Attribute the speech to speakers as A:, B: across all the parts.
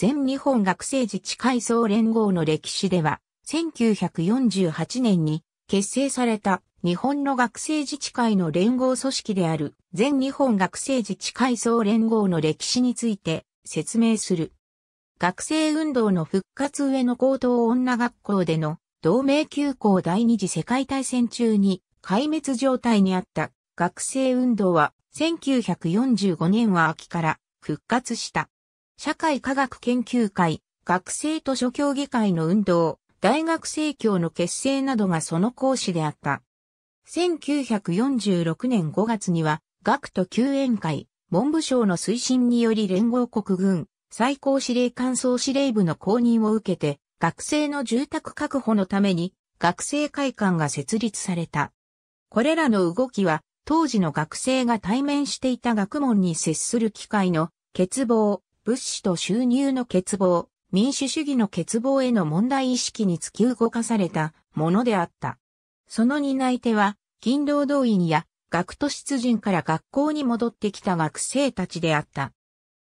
A: 全日本学生自治会総連合の歴史では、1948年に結成された日本の学生自治会の連合組織である全日本学生自治会総連合の歴史について説明する。学生運動の復活上の高等女学校での同盟休校第二次世界大戦中に壊滅状態にあった学生運動は1945年は秋から復活した。社会科学研究会、学生図書協議会の運動、大学生協の結成などがその講師であった。1946年5月には、学徒救援会、文部省の推進により連合国軍、最高司令官総司令部の公認を受けて、学生の住宅確保のために、学生会館が設立された。これらの動きは、当時の学生が対面していた学問に接する機会の欠乏、物資と収入の欠乏、民主主義の欠乏への問題意識に突き動かされたものであった。その担い手は、勤労動員や学徒出陣から学校に戻ってきた学生たちであった。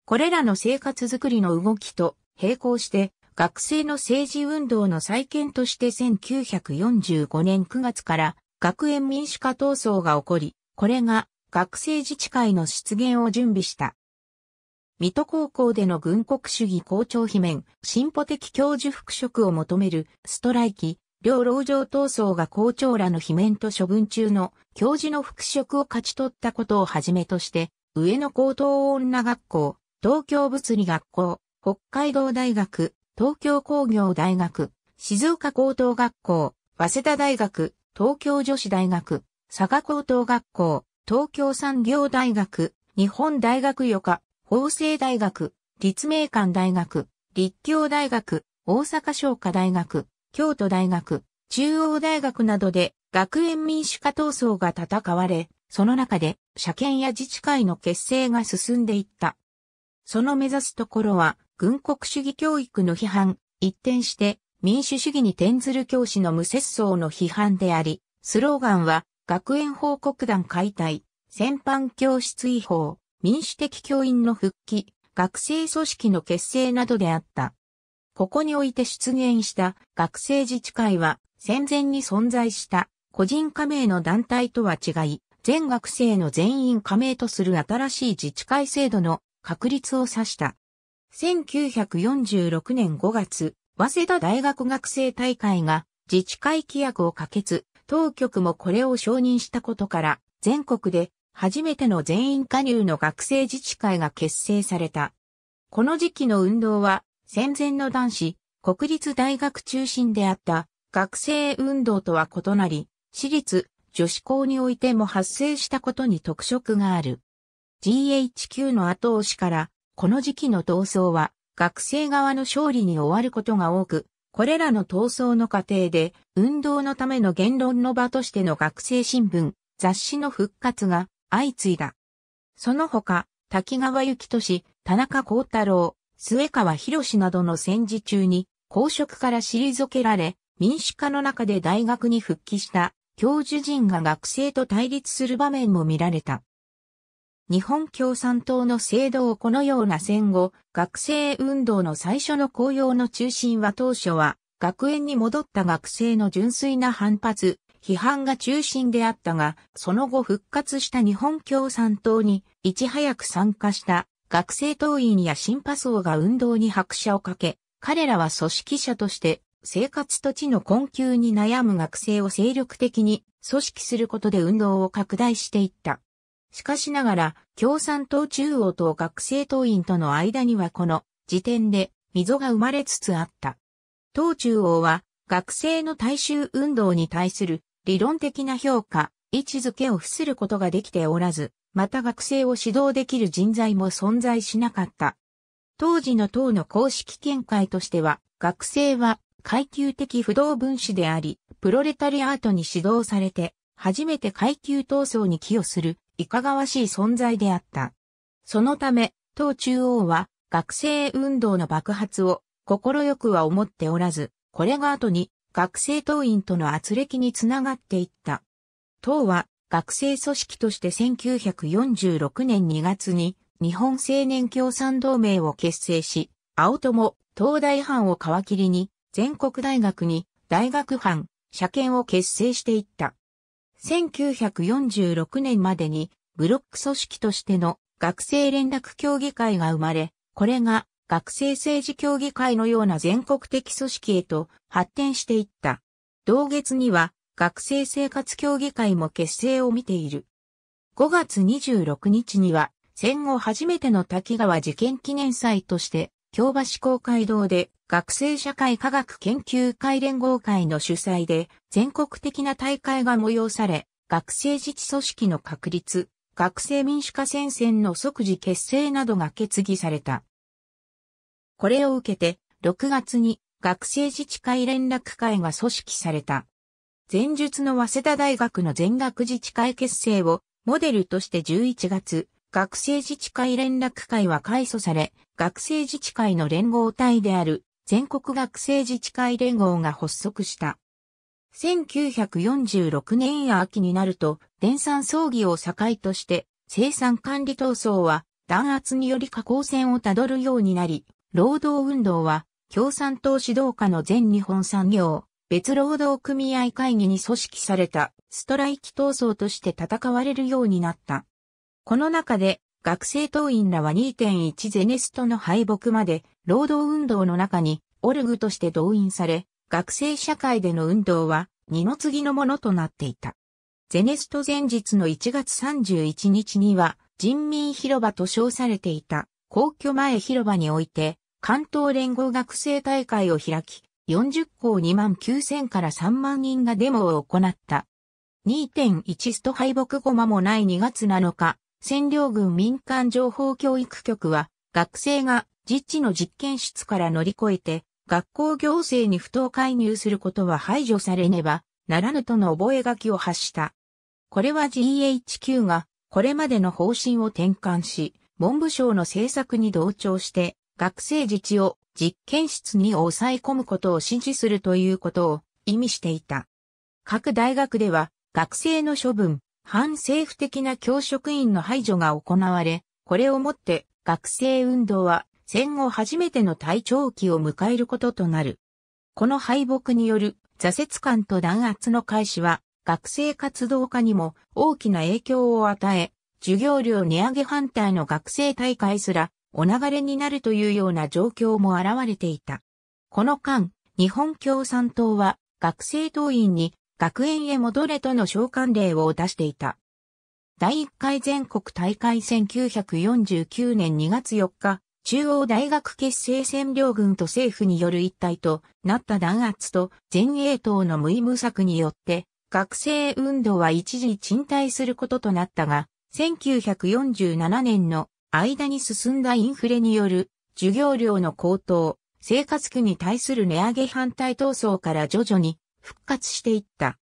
A: これらの生活づくりの動きと並行して、学生の政治運動の再建として1945年9月から学園民主化闘争が起こり、これが学生自治会の出現を準備した。水戸高校での軍国主義校長罷免、進歩的教授復職を求めるストライキ、両老城闘争が校長らの罷免と処分中の教授の復職を勝ち取ったことをはじめとして、上野高等女学校、東京物理学校、北海道大学、東京工業大学、静岡高等学校、早稲田大学、東京女子大学、佐賀高等学校、東京産業大学、日本大学予科、法政大学、立命館大学、立教大学、大阪商科大学、京都大学、中央大学などで学園民主化闘争が戦われ、その中で車検や自治会の結成が進んでいった。その目指すところは、軍国主義教育の批判、一転して民主主義に転ずる教師の無節操の批判であり、スローガンは学園報告団解体、戦犯教室違法、民主的教員の復帰、学生組織の結成などであった。ここにおいて出現した学生自治会は戦前に存在した個人加盟の団体とは違い、全学生の全員加盟とする新しい自治会制度の確立を指した。1946年5月、早稲田大学学生大会が自治会規約を可決、当局もこれを承認したことから、全国で初めての全員加入の学生自治会が結成された。この時期の運動は、戦前の男子、国立大学中心であった学生運動とは異なり、私立、女子校においても発生したことに特色がある。GHQ の後押しから、この時期の闘争は、学生側の勝利に終わることが多く、これらの闘争の過程で、運動のための言論の場としての学生新聞、雑誌の復活が相次いだ。その他、滝川幸俊、田中幸太郎、末川博士などの戦時中に公職から退けられ、民主化の中で大学に復帰した教授陣が学生と対立する場面も見られた。日本共産党の制度をこのような戦後、学生運動の最初の公用の中心は当初は、学園に戻った学生の純粋な反発、批判が中心であったが、その後復活した日本共産党にいち早く参加した学生党員や新派層が運動に拍車をかけ、彼らは組織者として生活と地の困窮に悩む学生を精力的に組織することで運動を拡大していった。しかしながら、共産党中央と学生党員との間にはこの時点で溝が生まれつつあった。党中央は学生の大衆運動に対する理論的な評価、位置づけを付することができておらず、また学生を指導できる人材も存在しなかった。当時の党の公式見解としては、学生は階級的不動分子であり、プロレタリアートに指導されて、初めて階級闘争に寄与する、いかがわしい存在であった。そのため、党中央は、学生運動の爆発を、心よくは思っておらず、これが後に、学生党員との圧力につながっていった。党は学生組織として1946年2月に日本青年共産同盟を結成し、青友、東大藩を皮切りに全国大学に大学藩、社権を結成していった。1946年までにブロック組織としての学生連絡協議会が生まれ、これが学生政治協議会のような全国的組織へと発展していった。同月には学生生活協議会も結成を見ている。5月26日には戦後初めての滝川事件記念祭として京橋公会堂で学生社会科学研究会連合会の主催で全国的な大会が催され、学生自治組織の確立、学生民主化戦線の即時結成などが決議された。これを受けて、6月に学生自治会連絡会が組織された。前述の早稲田大学の全学自治会結成をモデルとして11月、学生自治会連絡会は改組され、学生自治会の連合体である全国学生自治会連合が発足した。1946年秋になると、電算葬儀を境として、生産管理闘争は弾圧により下降線をたどるようになり、労働運動は、共産党指導下の全日本産業、別労働組合会議に組織された、ストライキ闘争として戦われるようになった。この中で、学生党員らは2.1ゼネストの敗北まで、労働運動の中に、オルグとして動員され、学生社会での運動は、二の次のものとなっていた。ゼネスト前日の1月31日には、人民広場と称されていた、皇居前広場において、関東連合学生大会を開き、40校2万9000から3万人がデモを行った。2.1スト敗北後間もない2月7日、占領軍民間情報教育局は、学生が実地の実験室から乗り越えて、学校行政に不当介入することは排除されねば、ならぬとの覚書を発した。これは GHQ が、これまでの方針を転換し、文部省の政策に同調して、学生自治を実験室に抑え込むことを指示するということを意味していた。各大学では学生の処分、反政府的な教職員の排除が行われ、これをもって学生運動は戦後初めての体調期を迎えることとなる。この敗北による挫折感と弾圧の開始は学生活動家にも大きな影響を与え、授業料値上げ反対の学生大会すらお流れになるというような状況も現れていた。この間、日本共産党は学生党員に学園へ戻れとの召喚令を出していた。第1回全国大会1949年2月4日、中央大学結成占領軍と政府による一体となった弾圧と前衛党の無意無策によって、学生運動は一時沈退することとなったが、1947年の間に進んだインフレによる授業料の高騰、生活苦に対する値上げ反対闘争から徐々に復活していった。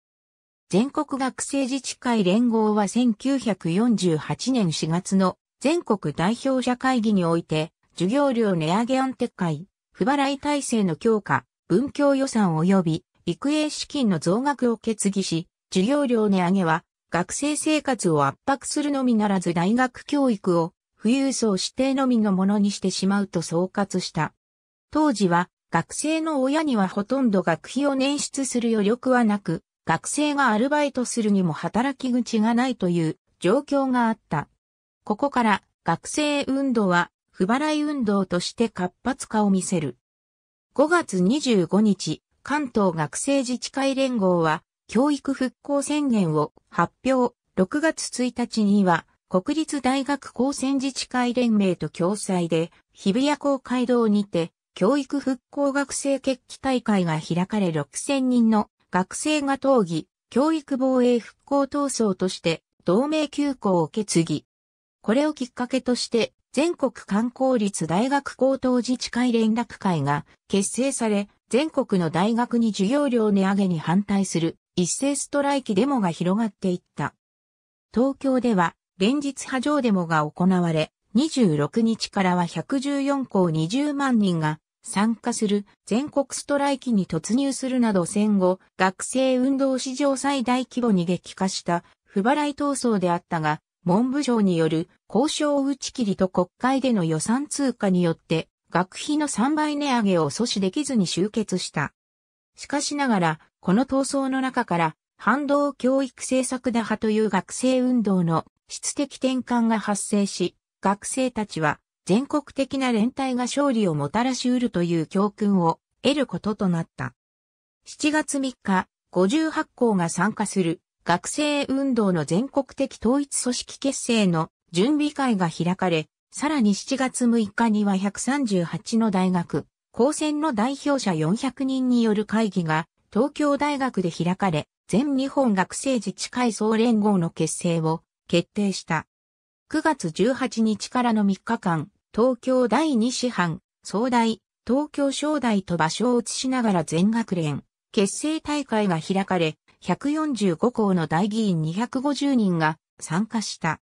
A: 全国学生自治会連合は1948年4月の全国代表者会議において、授業料値上げ安定会、不払い体制の強化、文教予算及び育英資金の増額を決議し、授業料値上げは学生生活を圧迫するのみならず大学教育を富裕層指定のみのものにしてしまうと総括した。当時は学生の親にはほとんど学費を捻出する余力はなく、学生がアルバイトするにも働き口がないという状況があった。ここから学生運動は不払い運動として活発化を見せる。5月25日、関東学生自治会連合は教育復興宣言を発表。6月1日には国立大学高専自治会連盟と共催で、日比谷公会堂にて、教育復興学生決起大会が開かれ6000人の学生が討議、教育防衛復興闘争として同盟休校を受け継ぎ。これをきっかけとして全国観光立大学高等自治会連絡会が結成され、全国の大学に授業料値上げに反対する一斉ストライキデモが広がっていった。東京では連日波状デモが行われ、26日からは114校20万人が参加する全国ストライキに突入するなど戦後、学生運動史上最大規模に激化した不払い闘争であったが、文部省による交渉打ち切りと国会での予算通過によって学費の3倍値上げを阻止できずに終結した。しかしながら、この闘争の中から反動教育政策打破という学生運動の質的転換が発生し、学生たちは全国的な連帯が勝利をもたらし得るという教訓を得ることとなった。7月3日、58校が参加する学生運動の全国的統一組織結成の準備会が開かれ、さらに7月6日には138の大学、高専の代表者400人による会議が東京大学で開かれ、全日本学生自治会総連合の結成を決定した。9月18日からの3日間、東京第2師範、総大、東京商大と場所を移しながら全学連、結成大会が開かれ、145校の大議員250人が参加した。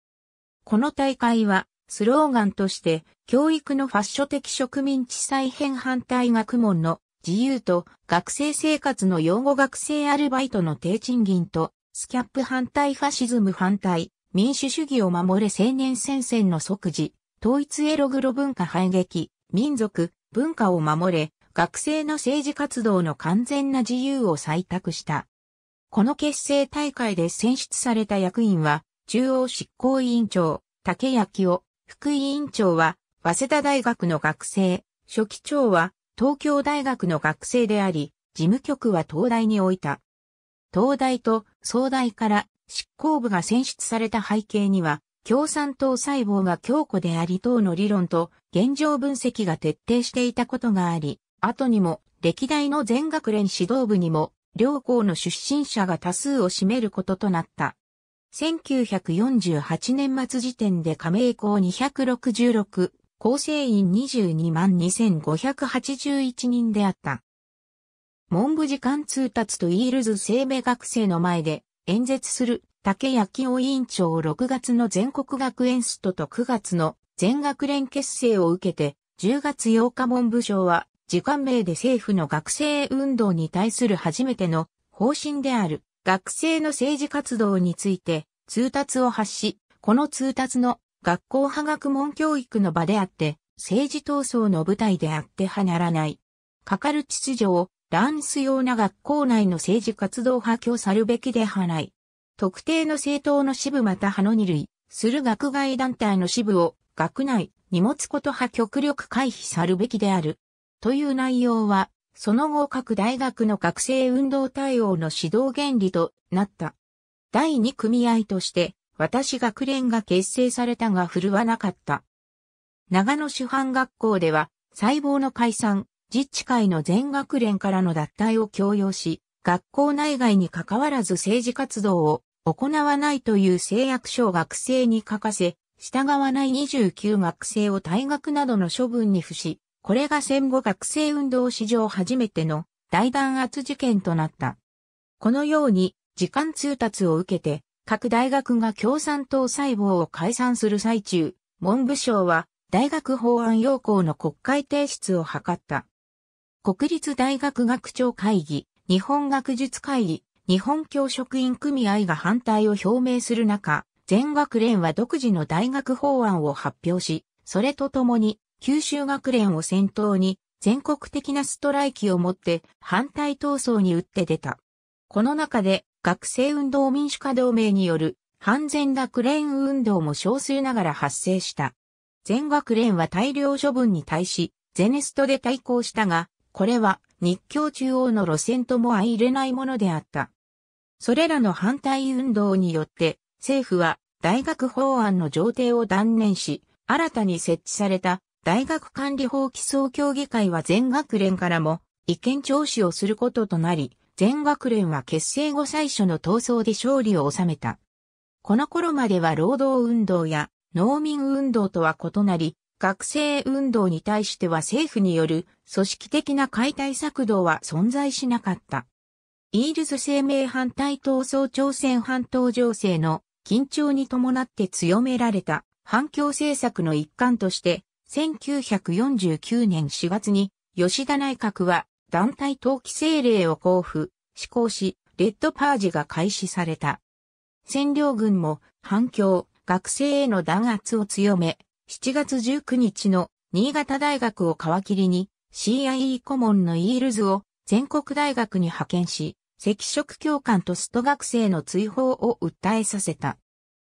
A: この大会は、スローガンとして、教育のファッショ的植民地再編反対学問の自由と学生生活の養護学生アルバイトの低賃金とスキャップ反対ファシズム反対民主主義を守れ青年戦線の即時、統一エログロ文化排撃、民族、文化を守れ、学生の政治活動の完全な自由を採択した。この結成大会で選出された役員は、中央執行委員長、竹谷清、副委員長は、早稲田大学の学生、初期長は、東京大学の学生であり、事務局は東大に置いた。東大と総大から執行部が選出された背景には、共産党細胞が強固であり党の理論と現状分析が徹底していたことがあり、後にも歴代の全学連指導部にも両校の出身者が多数を占めることとなった。1948年末時点で加盟校266、構成員22万2581人であった。文部次官通達とイールズ生命学生の前で、演説する竹谷清委員長6月の全国学園ストと9月の全学連結成を受けて、10月8日文部省は、時間名で政府の学生運動に対する初めての方針である学生の政治活動について通達を発し、この通達の学校派学問教育の場であって、政治闘争の舞台であってはならない。かかる秩序をランス用な学校内の政治活動派挙さるべきではない。特定の政党の支部また派の二類、する学外団体の支部を、学内、に持つことは極力回避さるべきである。という内容は、その後各大学の学生運動対応の指導原理となった。第二組合として、私学連が結成されたが振るわなかった。長野主犯学校では、細胞の解散、自治会の全学連からの脱退を強要し、学校内外に関わらず政治活動を行わないという制約書を学生に書かせ、従わない29学生を退学などの処分に付し、これが戦後学生運動史上初めての大弾圧事件となった。このように、時間通達を受けて、各大学が共産党細胞を解散する最中、文部省は大学法案要項の国会提出を図った。国立大学学長会議、日本学術会議、日本教職員組合が反対を表明する中、全学連は独自の大学法案を発表し、それとともに、九州学連を先頭に、全国的なストライキをもって反対闘争に打って出た。この中で、学生運動民主化同盟による、反全学連運動も少数ながら発生した。全学連は大量処分に対し、ゼネストで対抗したが、これは日教中央の路線とも相入れないものであった。それらの反対運動によって政府は大学法案の上程を断念し、新たに設置された大学管理法規総協議会は全学連からも意見聴取をすることとなり、全学連は結成後最初の闘争で勝利を収めた。この頃までは労働運動や農民運動とは異なり、学生運動に対しては政府による組織的な解体策動は存在しなかった。イールズ生命反対闘争朝鮮半島情勢の緊張に伴って強められた反共政策の一環として、1949年4月に吉田内閣は団体登記政令を交付、施行し、レッドパージが開始された。占領軍も反共、学生への弾圧を強め、7月19日の新潟大学を皮切りに CIE 顧問のイールズを全国大学に派遣し、赤色教官とスト学生の追放を訴えさせた。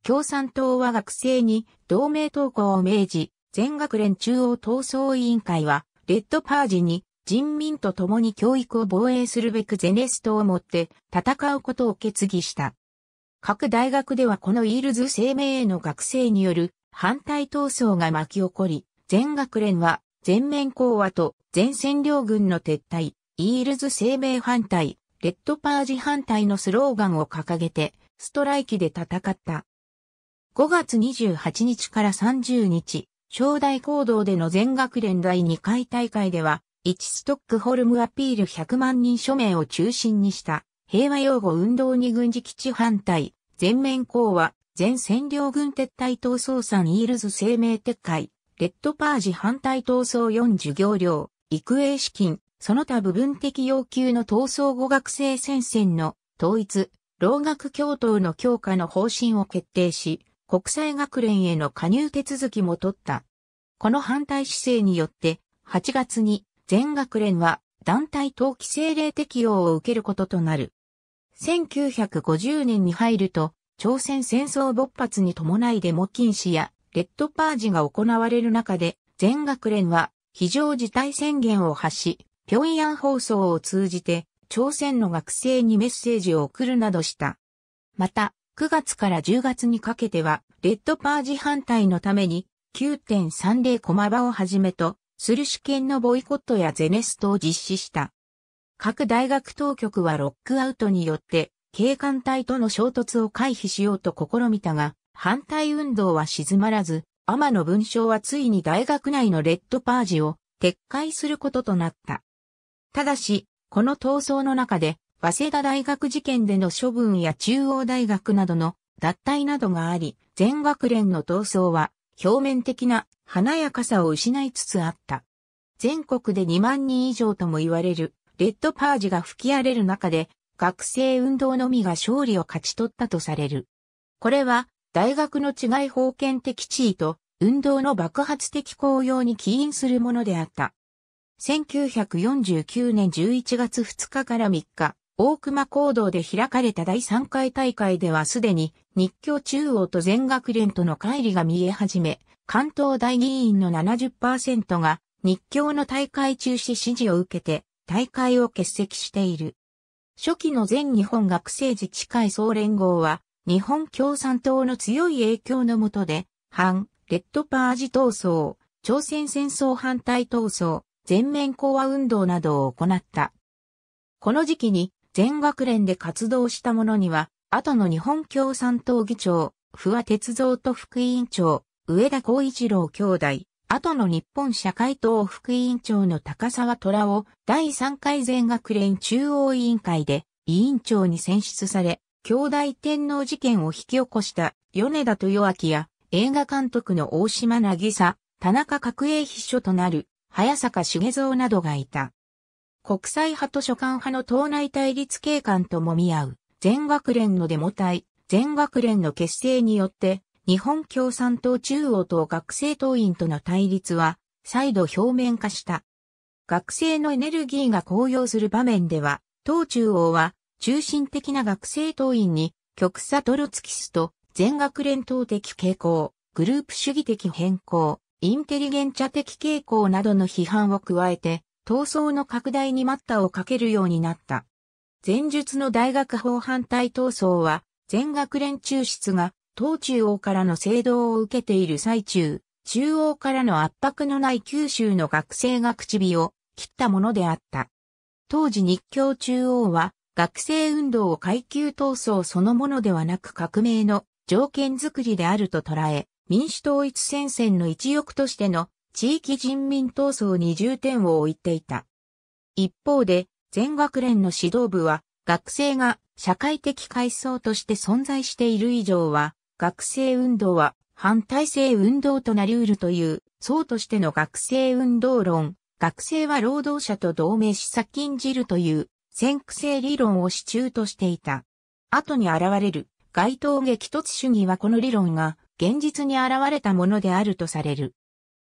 A: 共産党は学生に同盟投稿を命じ、全学連中央闘争委員会は、レッドパージに人民と共に教育を防衛するべくゼネストを持って戦うことを決議した。各大学ではこのイールズ声明への学生による反対闘争が巻き起こり、全学連は全面講和と全占領軍の撤退、イールズ生命反対、レッドパージ反対のスローガンを掲げて、ストライキで戦った。5月28日から30日、正代行動での全学連第2回大会では、1ストックホルムアピール100万人署名を中心にした、平和擁護運動に軍事基地反対、全面講和、全占領軍撤退闘争3イールズ生命撤回、レッドパージ反対闘争4授業料、育英資金、その他部分的要求の闘争語学生戦線の統一、老学教頭の強化の方針を決定し、国際学連への加入手続きも取った。この反対姿勢によって、8月に全学連は団体等規制令適用を受けることとなる。1950年に入ると、朝鮮戦争勃発に伴いデモ禁止やレッドパージが行われる中で、全学連は非常事態宣言を発し、平壌放送を通じて朝鮮の学生にメッセージを送るなどした。また、9月から10月にかけては、レッドパージ反対のために、9.30駒場をはじめと、する試験のボイコットやゼネストを実施した。各大学当局はロックアウトによって警官隊との衝突を回避しようと試みたが、反対運動は静まらず、天野文章はついに大学内のレッドパージを撤回することとなった。ただし、この闘争の中で、早稲田大学事件での処分や中央大学などの脱退などがあり、全学連の闘争は表面的な華やかさを失いつつあった。全国で2万人以上とも言われるレッドパージが吹き荒れる中で学生運動のみが勝利を勝ち取ったとされる。これは、大学の違い封権的地位と、運動の爆発的効用に起因するものであった。1949年11月2日から3日、大熊講堂で開かれた第3回大会ではすでに日教中央と全学連との乖離が見え始め、関東大議員の70%が日教の大会中止指示を受けて大会を欠席している。初期の全日本学生自治会総連合は、日本共産党の強い影響の下で、反、レッドパージ闘争、朝鮮戦争反対闘争、全面講和運動などを行った。この時期に全学連で活動した者には、後の日本共産党議長、不破哲三と副委員長、上田光一郎兄弟、後の日本社会党副委員長の高沢虎を第3回全学連中央委員会で委員長に選出され、兄弟天皇事件を引き起こした米田豊明や映画監督の大島渚、田中角栄秘書となる早坂茂蔵などがいた。国際派と書管派の党内対立警官ともみ合う全学連のデモ隊、全学連の結成によって日本共産党中央党学生党員との対立は、再度表面化した。学生のエネルギーが高揚する場面では、党中央は、中心的な学生党員に、極左トロツキスト、全学連党的傾向、グループ主義的変更、インテリゲンチャ的傾向などの批判を加えて、闘争の拡大に待ったをかけるようになった。前述の大学法反対闘争は、全学連中出が東中央からの制度を受けている最中、中央からの圧迫のない九州の学生が口を切ったものであった。当時日教中央は学生運動を階級闘争そのものではなく革命の条件づくりであると捉え、民主統一戦線の一翼としての地域人民闘争に重点を置いていた。一方で、全学連の指導部は学生が社会的階層として存在している以上は、学生運動は反体制運動となり得るという、層としての学生運動論、学生は労働者と同盟し先んじるという、先駆性理論を支柱としていた。後に現れる、街頭劇突主義はこの理論が、現実に現れたものであるとされる。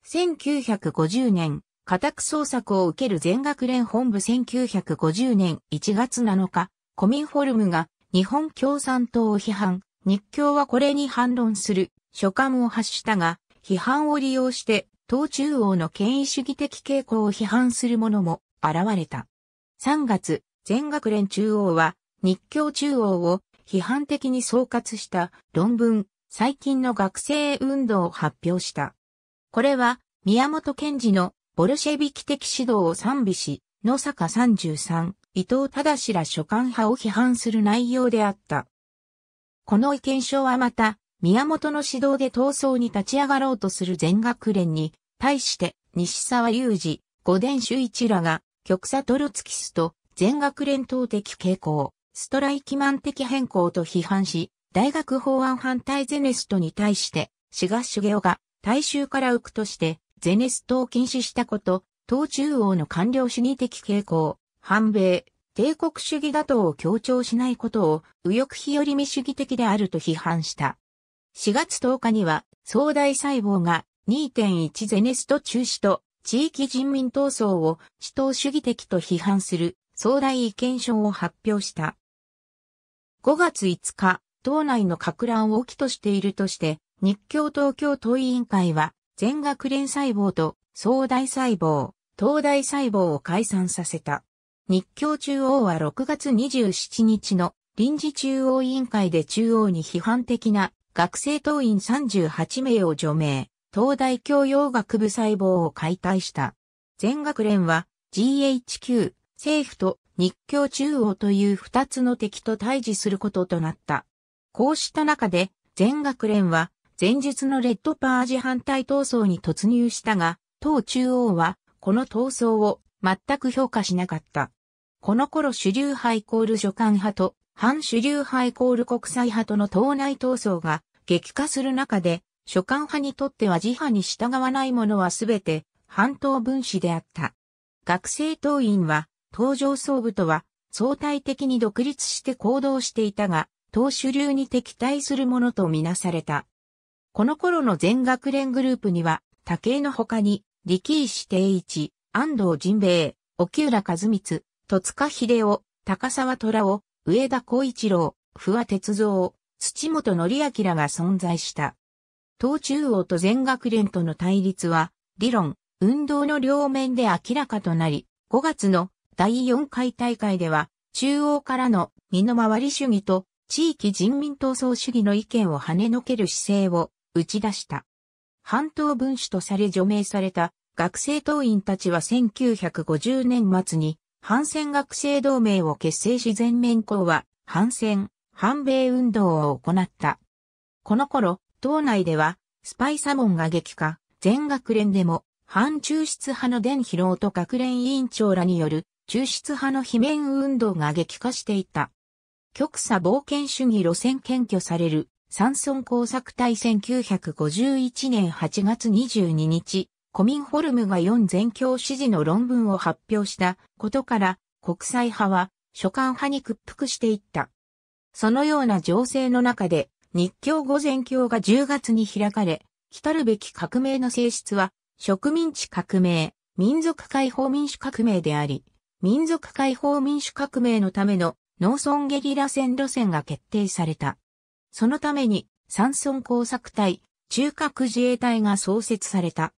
A: 1950年、家宅捜索を受ける全学連本部1950年1月7日、コミンフォルムが日本共産党を批判、日教はこれに反論する書簡を発したが、批判を利用して党中央の権威主義的傾向を批判する者も現れた。3月、全学連中央は日教中央を批判的に総括した論文、最近の学生運動を発表した。これは宮本賢治のボルシェビキ的指導を賛美し、野坂33、伊藤忠ら書簡派を批判する内容であった。この意見書はまた、宮本の指導で闘争に立ち上がろうとする全学連に、対して、西沢雄二、五田修一らが、極左トロツキスと、全学連党的傾向、ストライキマン的変更と批判し、大学法案反対ゼネストに対して、志賀茂雄が、大衆から浮くとして、ゼネストを禁止したこと、党中央の官僚主義的傾向、反米、帝国主義打倒を強調しないことを右翼日和見主義的であると批判した。4月10日には、総大細胞が2.1ゼネスト中止と地域人民闘争を死闘主義的と批判する総大意見書を発表した。5月5日、党内の格乱を起きとしているとして、日教東京都委員会は全学連細胞と総大細胞、東大細胞を解散させた。日教中央は6月27日の臨時中央委員会で中央に批判的な学生党員38名を除名、東大教養学部細胞を解体した。全学連は GHQ、政府と日教中央という二つの敵と対峙することとなった。こうした中で全学連は前日のレッドパージ反対闘争に突入したが、党中央はこの闘争を全く評価しなかった。この頃主流派イコール所管派と、反主流派イコール国際派との党内闘争が激化する中で、所管派にとっては自派に従わない者はすべて反党分子であった。学生党員は、東上層部とは相対的に独立して行動していたが、党主流に敵対するものとみなされた。この頃の全学連グループには、武井の他に、力石定一、安藤仁兵衛、沖浦和光、戸塚秀夫、高沢虎夫、上田光一郎、不破哲三、土本則明が存在した。党中央と全学連との対立は、理論、運動の両面で明らかとなり、5月の第4回大会では、中央からの身の回り主義と地域人民闘争主義の意見を跳ねのける姿勢を打ち出した。半島分子とされ除名された学生党員たちは1950年末に反戦学生同盟を結成し全面校は、反戦、反米運動を行った。この頃、党内では、スパイサモンが激化、全学連でも、反中出派の伝広と学連委員長らによる、中出派の非面運動が激化していた。極左冒険主義路線検挙される、山村工作隊1951年8月22日、コミンフォルムが4全教支持の論文を発表したことから、国際派は書簡派に屈服していった。そのような情勢の中で、日教五全教が10月に開かれ、来るべき革命の性質は、植民地革命、民族解放民主革命であり、民族解放民主革命のための農村ゲリラ戦路線が決定された。そのために、山村工作隊、中核自衛隊が創設された。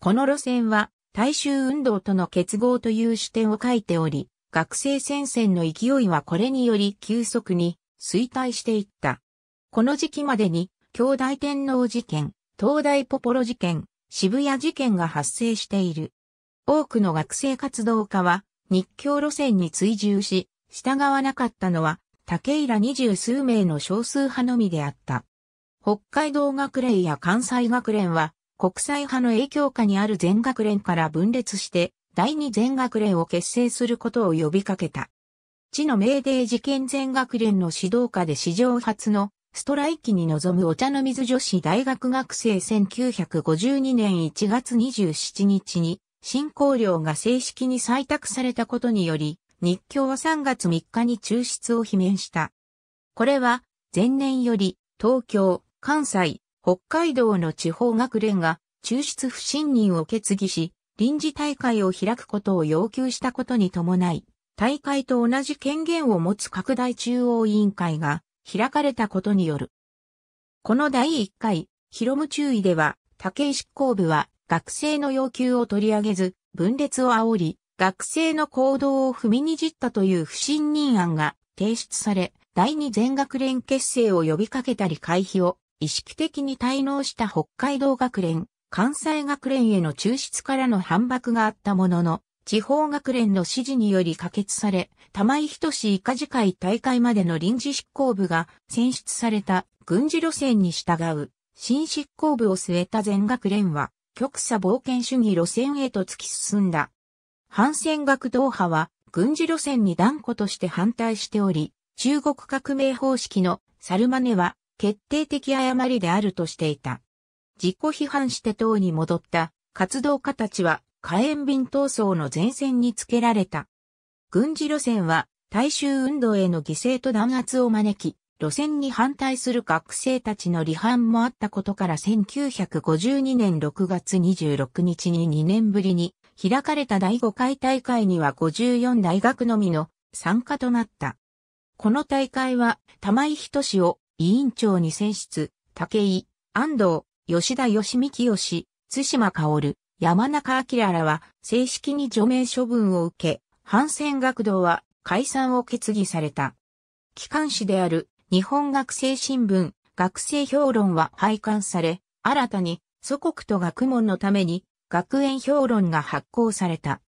A: この路線は大衆運動との結合という視点を書いており、学生戦線の勢いはこれにより急速に衰退していった。この時期までに、兄弟天皇事件、東大ポポロ事件、渋谷事件が発生している。多くの学生活動家は、日教路線に追従し、従わなかったのは、竹井ら二十数名の少数派のみであった。北海道学連や関西学連は、国際派の影響下にある全学連から分裂して第二全学連を結成することを呼びかけた。地の明帝事件全学連の指導下で史上初のストライキに臨むお茶の水女子大学学生1952年1月27日に新校料が正式に採択されたことにより日教は3月3日に中止を罷免した。これは前年より東京、関西、北海道の地方学連が抽出不信任を決議し、臨時大会を開くことを要求したことに伴い、大会と同じ権限を持つ拡大中央委員会が開かれたことによる。この第1回、広務注意では、武井執行部は学生の要求を取り上げず、分裂を煽り、学生の行動を踏みにじったという不信任案が提出され、第2全学連結成を呼びかけたり回避を意識的に滞納した北海道学連、関西学連への抽出からの反駁があったものの、地方学連の指示により可決され、玉井仁以下次回大会までの臨時執行部が選出された軍事路線に従う新執行部を据えた全学連は極左冒険主義路線へと突き進んだ。反戦学同派は軍事路線に断固として反対しており、中国革命方式のサルマネは決定的誤りであるとしていた。自己批判して党に戻った活動家たちは火炎瓶闘争の前線につけられた。軍事路線は大衆運動への犠牲と弾圧を招き、路線に反対する学生たちの離反もあったことから1952年6月26日に2年ぶりに開かれた第5回大会には54大学のみの参加となった。この大会は玉井仁を委員長に選出、武井、安藤、吉田義美清、津島薫、山中明らは正式に除名処分を受け、反戦学童は解散を決議された。機関紙である日本学生新聞学生評論は廃刊され、新たに祖国と学問のために学園評論が発行された。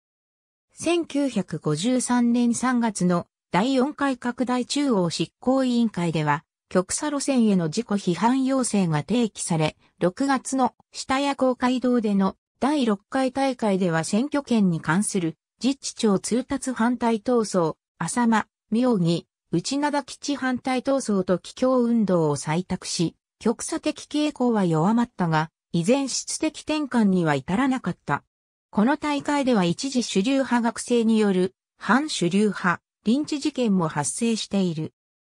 A: 1953年3月の第4回拡大中央執行委員会では、極左路線への自己批判要請が提起され、6月の下谷公会堂での第6回大会では選挙権に関する自治庁通達反対闘争、浅間、妙義、内灘基地反対闘争と帰郷運動を採択し、極左的傾向は弱まったが、依然質的転換には至らなかった。この大会では一時主流派学生による反主流派、臨時事件も発生している。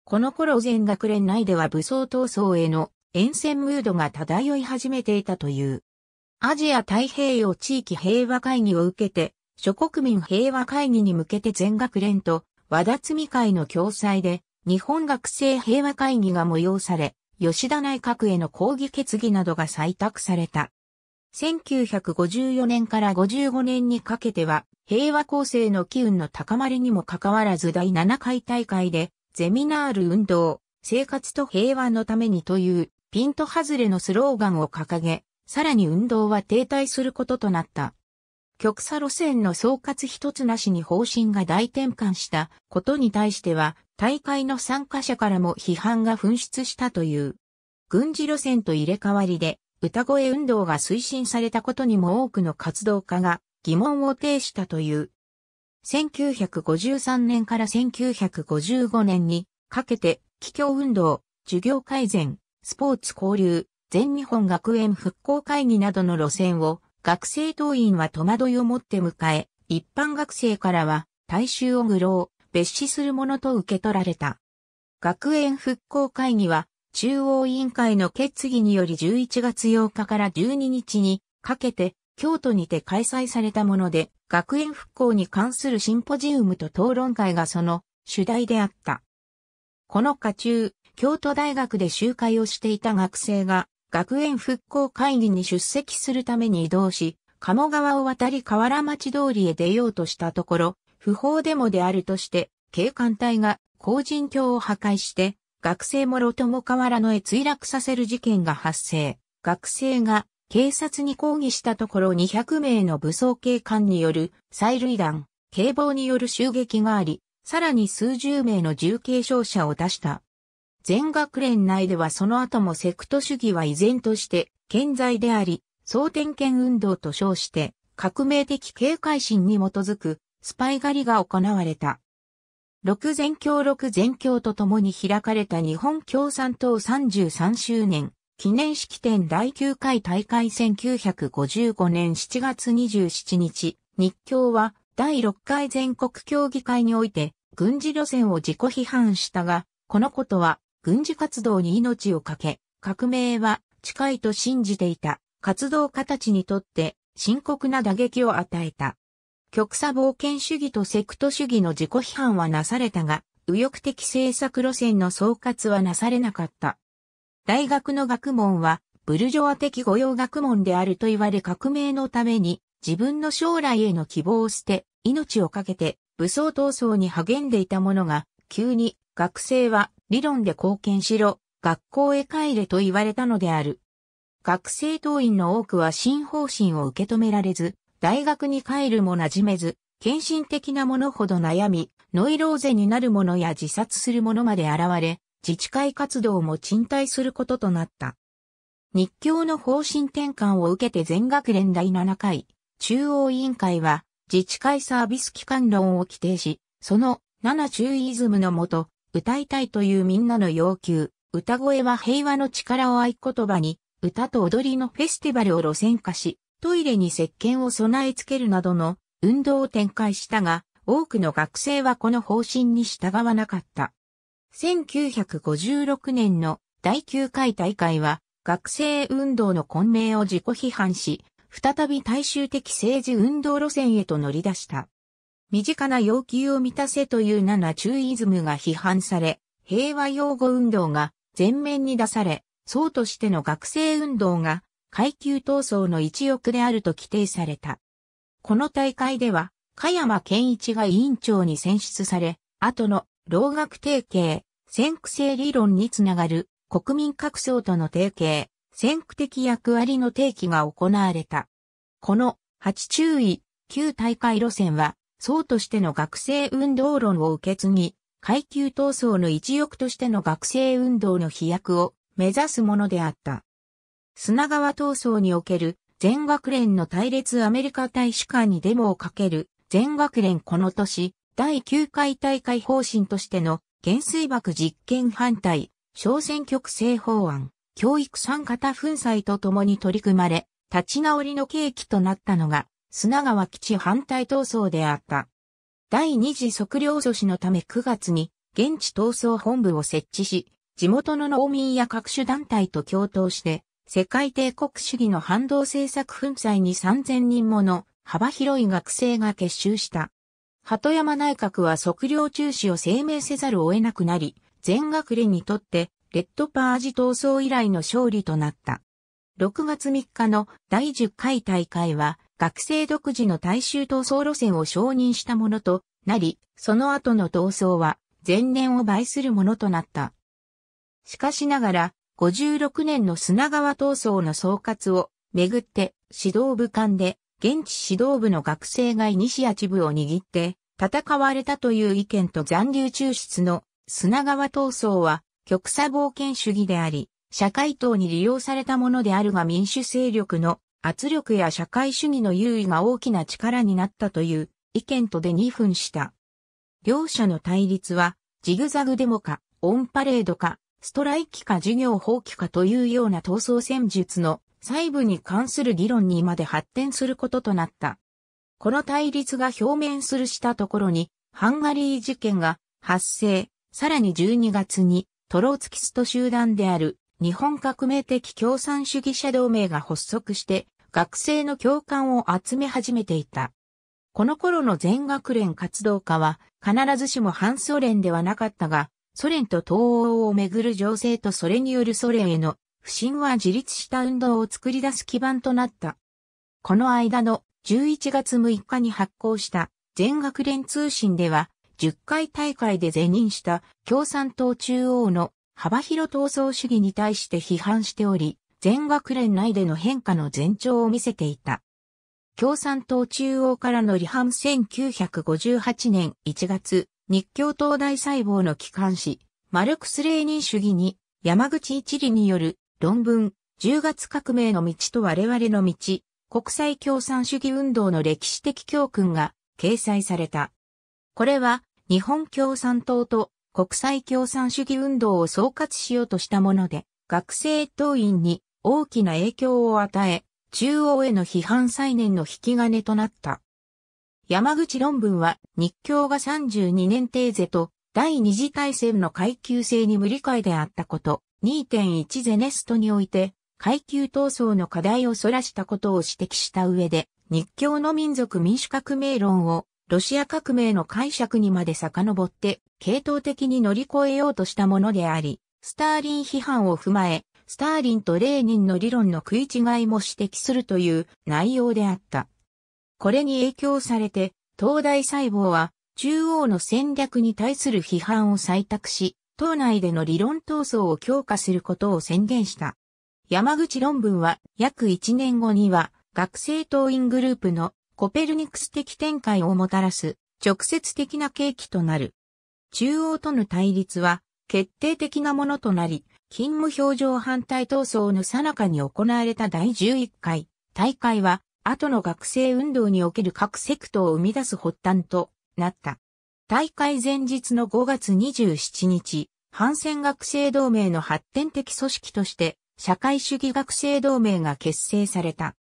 A: この頃全学連内では武装闘争への沿線ムードが漂い始めていたという。アジア太平洋地域平和会議を受けて、諸国民平和会議に向けて全学連と和田摘会の共催で、日本学生平和会議が催され、吉田内閣への抗議決議などが採択された。1954年から55年にかけては、平和構成の機運の高まりにもかかわらず第7回大会で、ゼミナール運動、生活と平和のためにというピント外れのスローガンを掲げ、さらに運動は停滞することとなった。極左路線の総括一つなしに方針が大転換したことに対しては、大会の参加者からも批判が噴出したという。軍事路線と入れ替わりで、歌声運動が推進されたことにも多くの活動家が疑問を呈したという。1953年から1955年にかけて、企業運動、授業改善、スポーツ交流、全日本学園復興会議などの路線を学生党員は戸惑いを持って迎え、一般学生からは大衆を愚弄、別視するものと受け取られた。学園復興会議は中央委員会の決議により11月8日から12日にかけて京都にて開催されたもので、学園復興に関するシンポジウムと討論会がその主題であった。この課中、京都大学で集会をしていた学生が、学園復興会議に出席するために移動し、鴨川を渡り河原町通りへ出ようとしたところ、不法デモであるとして、警官隊が工人橋を破壊して、学生もろとも河原野へ墜落させる事件が発生。学生が警察に抗議したところ200名の武装警官による催涙弾、警棒による襲撃があり、さらに数十名の重軽傷者を出した。全学連内ではその後もセクト主義は依然として健在であり、総点検運動と称して革命的警戒心に基づくスパイ狩りが行われた。六全教六全教と共に開かれた日本共産党33周年記念式典第9回大会1955年7月27日、日教は第6回全国協議会において軍事路線を自己批判したが、このことは軍事活動に命をかけ、革命は近いと信じていた活動家たちにとって深刻な打撃を与えた。極左冒険主義とセクト主義の自己批判はなされたが、右翼的政策路線の総括はなされなかった。大学の学問は、ブルジョア的御用学問であると言われ革命のために、自分の将来への希望を捨て、命を懸けて、武装闘争に励んでいた者が、急に、学生は理論で貢献しろ、学校へ帰れと言われたのである。学生党員の多くは新方針を受け止められず、大学に帰るも馴染めず、献身的なものほど悩み、ノイローゼになる者や自殺する者まで現れ、自治会活動も賃貸することとなった。日教の方針転換を受けて全学連第7回、中央委員会は、自治会サービス機関論を規定し、その7中イズムのもと、歌いたいというみんなの要求、歌声は平和の力を合言葉に、歌と踊りのフェスティバルを路線化し、トイレに石鹸を備え付けるなどの運動を展開したが、多くの学生はこの方針に従わなかった。1956年の第9回大会は、学生運動の混迷を自己批判し、再び大衆的政治運動路線へと乗り出した。身近な要求を満たせという七中チュイズムが批判され、平和擁護運動が前面に出され、総としての学生運動が階級闘争の一翼であると規定された。この大会では、加山健一が委員長に選出され、後の老学提携、先駆性理論につながる国民各層との提携、先駆的役割の提起が行われた。この八注意、旧大会路線は、層としての学生運動論を受け継ぎ、階級闘争の一翼としての学生運動の飛躍を目指すものであった。砂川闘争における全学連の対列アメリカ大使館にデモをかける全学連この年、第9回大会方針としての減水爆実験反対、小選挙区制法案、教育参加多粉砕とともに取り組まれ、立ち直りの契機となったのが、砂川基地反対闘争であった。第二次測量阻止のため9月に、現地闘争本部を設置し、地元の農民や各種団体と共闘して、世界帝国主義の反動政策粉砕に3000人もの幅広い学生が結集した。鳩山内閣は測量中止を声明せざるを得なくなり、全学連にとってレッドパージ闘争以来の勝利となった。6月3日の第10回大会は学生独自の大衆闘争路線を承認したものとなり、その後の闘争は前年を倍するものとなった。しかしながら、56年の砂川闘争の総括をめぐって指導部間で現地指導部の学生がイニシアチブを握って戦われたという意見と残留抽出の砂川闘争は極左冒険主義であり、社会党に利用されたものであるが民主勢力の圧力や社会主義の優位が大きな力になったという意見とで2分した。両者の対立は、ジグザグデモか、オンパレードか、ストライキか事業放棄かというような闘争戦術の細部に関する議論にまで発展することとなった。この対立が表面するしたところに、ハンガリー事件が発生、さらに12月に、トローツキスト集団である日本革命的共産主義者同盟が発足して、学生の共感を集め始めていた。この頃の全学連活動家は必ずしも反ソ連ではなかったが、ソ連と東欧をめぐる情勢とそれによるソ連への不信は自立した運動を作り出す基盤となった。この間の11月6日に発行した全学連通信では、10回大会で是認した共産党中央の幅広闘争主義に対して批判しており、全学連内での変化の前兆を見せていた。共産党中央からの離反1958年1月、日教東大細胞の機関紙、マルクス・レーニン主義に山口一里による論文、10月革命の道と我々の道、国際共産主義運動の歴史的教訓が掲載された。これは、日本共産党と国際共産主義運動を総括しようとしたもので、学生党員に大きな影響を与え、中央への批判再燃の引き金となった。山口論文は日教が32年定是と第二次大戦の階級制に無理解であったこと、2.1ゼネストにおいて、階級闘争の課題を逸らしたことを指摘した上で、日教の民族民主革命論をロシア革命の解釈にまで遡って、系統的に乗り越えようとしたものであり、スターリン批判を踏まえ、スターリンとレーニンの理論の食い違いも指摘するという内容であった。これに影響されて、東大細胞は中央の戦略に対する批判を採択し、党内での理論闘争を強化することを宣言した。山口論文は約1年後には学生党員グループのコペルニクス的展開をもたらす直接的な契機となる。中央との対立は決定的なものとなり、勤務表情反対闘争の最中に行われた第11回大会は後の学生運動における各セクトを生み出す発端となった。大会前日の5月27日、反戦学生同盟の発展的組織として、社会主義学生同盟が結成された。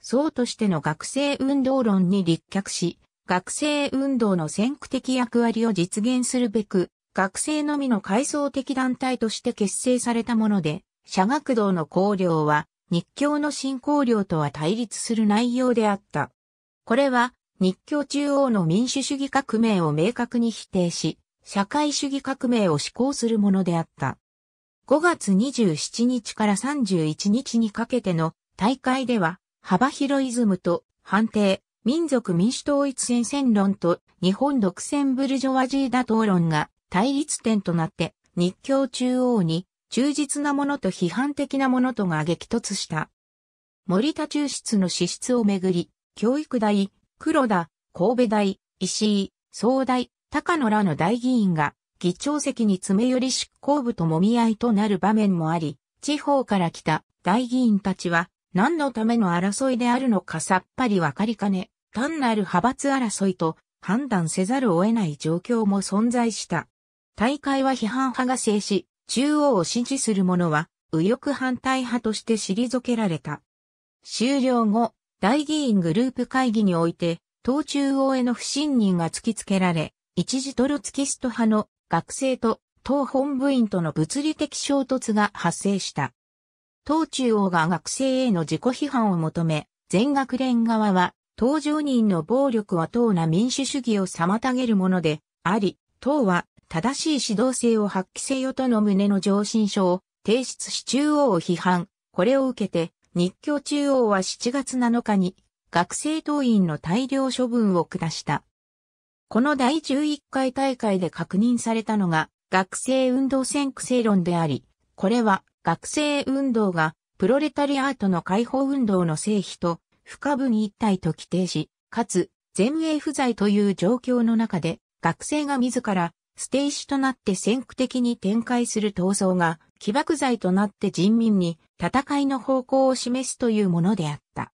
A: 総としての学生運動論に立脚し、学生運動の先駆的役割を実現するべく、学生のみの階層的団体として結成されたもので、社学堂の綱領は、日教の新綱領とは対立する内容であった。これは、日教中央の民主主義革命を明確に否定し、社会主義革命を施行するものであった。5月27日から31日にかけての大会では、幅広イズムと判定、民族民主統一戦線論と日本独占ブルジョワジー打討論が対立点となって日教中央に忠実なものと批判的なものとが激突した。森田中室の資質をめぐり、教育大、黒田、神戸大、石井、総大、高野らの大議員が、議長席に詰め寄り執行部ともみ合いとなる場面もあり、地方から来た大議員たちは、何のための争いであるのかさっぱりわかりかね、単なる派閥争いと判断せざるを得ない状況も存在した。大会は批判派が制し、中央を支持する者は右翼反対派として退けられた。終了後、大議員グループ会議において、党中央への不信任が突きつけられ、一時トロツキスト派の学生と党本部員との物理的衝突が発生した。党中央が学生への自己批判を求め、全学連側は、党上人の暴力は党な民主主義を妨げるものであり、党は正しい指導性を発揮せよとの旨の上申書を提出し中央を批判。これを受けて、日教中央は7月7日に学生党員の大量処分を下した。この第11回大会で確認されたのが学生運動先駆正論であり、これは学生運動がプロレタリアートの解放運動の成否と不可分一体と規定し、かつ前衛不在という状況の中で学生が自らステて石となって先駆的に展開する闘争が起爆剤となって人民に戦いの方向を示すというものであった。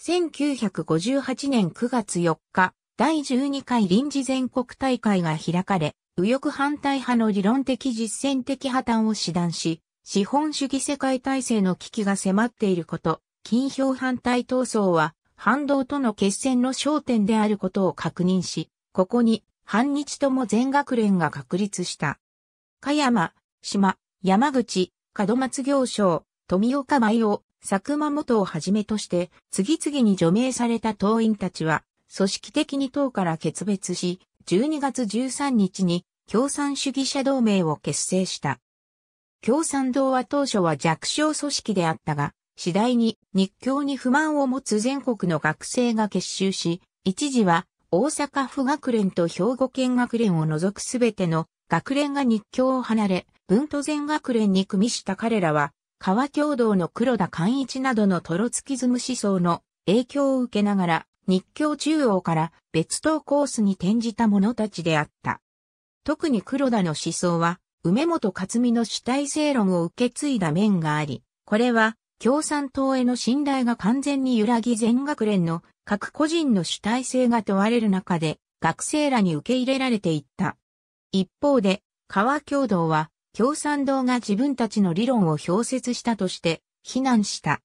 A: 1958年9月4日、第12回臨時全国大会が開かれ、右翼反対派の理論的実践的破綻を指断し、資本主義世界体制の危機が迫っていること、金票反対闘争は、反動との決戦の焦点であることを確認し、ここに半日とも全学連が確立した。加山、島、山口、門松行商、富岡舞を、佐久間元をはじめとして、次々に除名された党員たちは、組織的に党から決別し、12月13日に共産主義者同盟を結成した。共産党は当初は弱小組織であったが、次第に日教に不満を持つ全国の学生が結集し、一時は大阪府学連と兵庫県学連を除くすべての学連が日教を離れ、文都前学連に組みした彼らは、川共同の黒田寛一などのトロツキズム思想の影響を受けながら、日教中央から別党コースに転じた者たちであった。特に黒田の思想は、梅本克美の主体性論を受け継いだ面があり、これは共産党への信頼が完全に揺らぎ全学連の各個人の主体性が問われる中で、学生らに受け入れられていった。一方で、川共同は、共産党が自分たちの理論を表説したとして、非難した。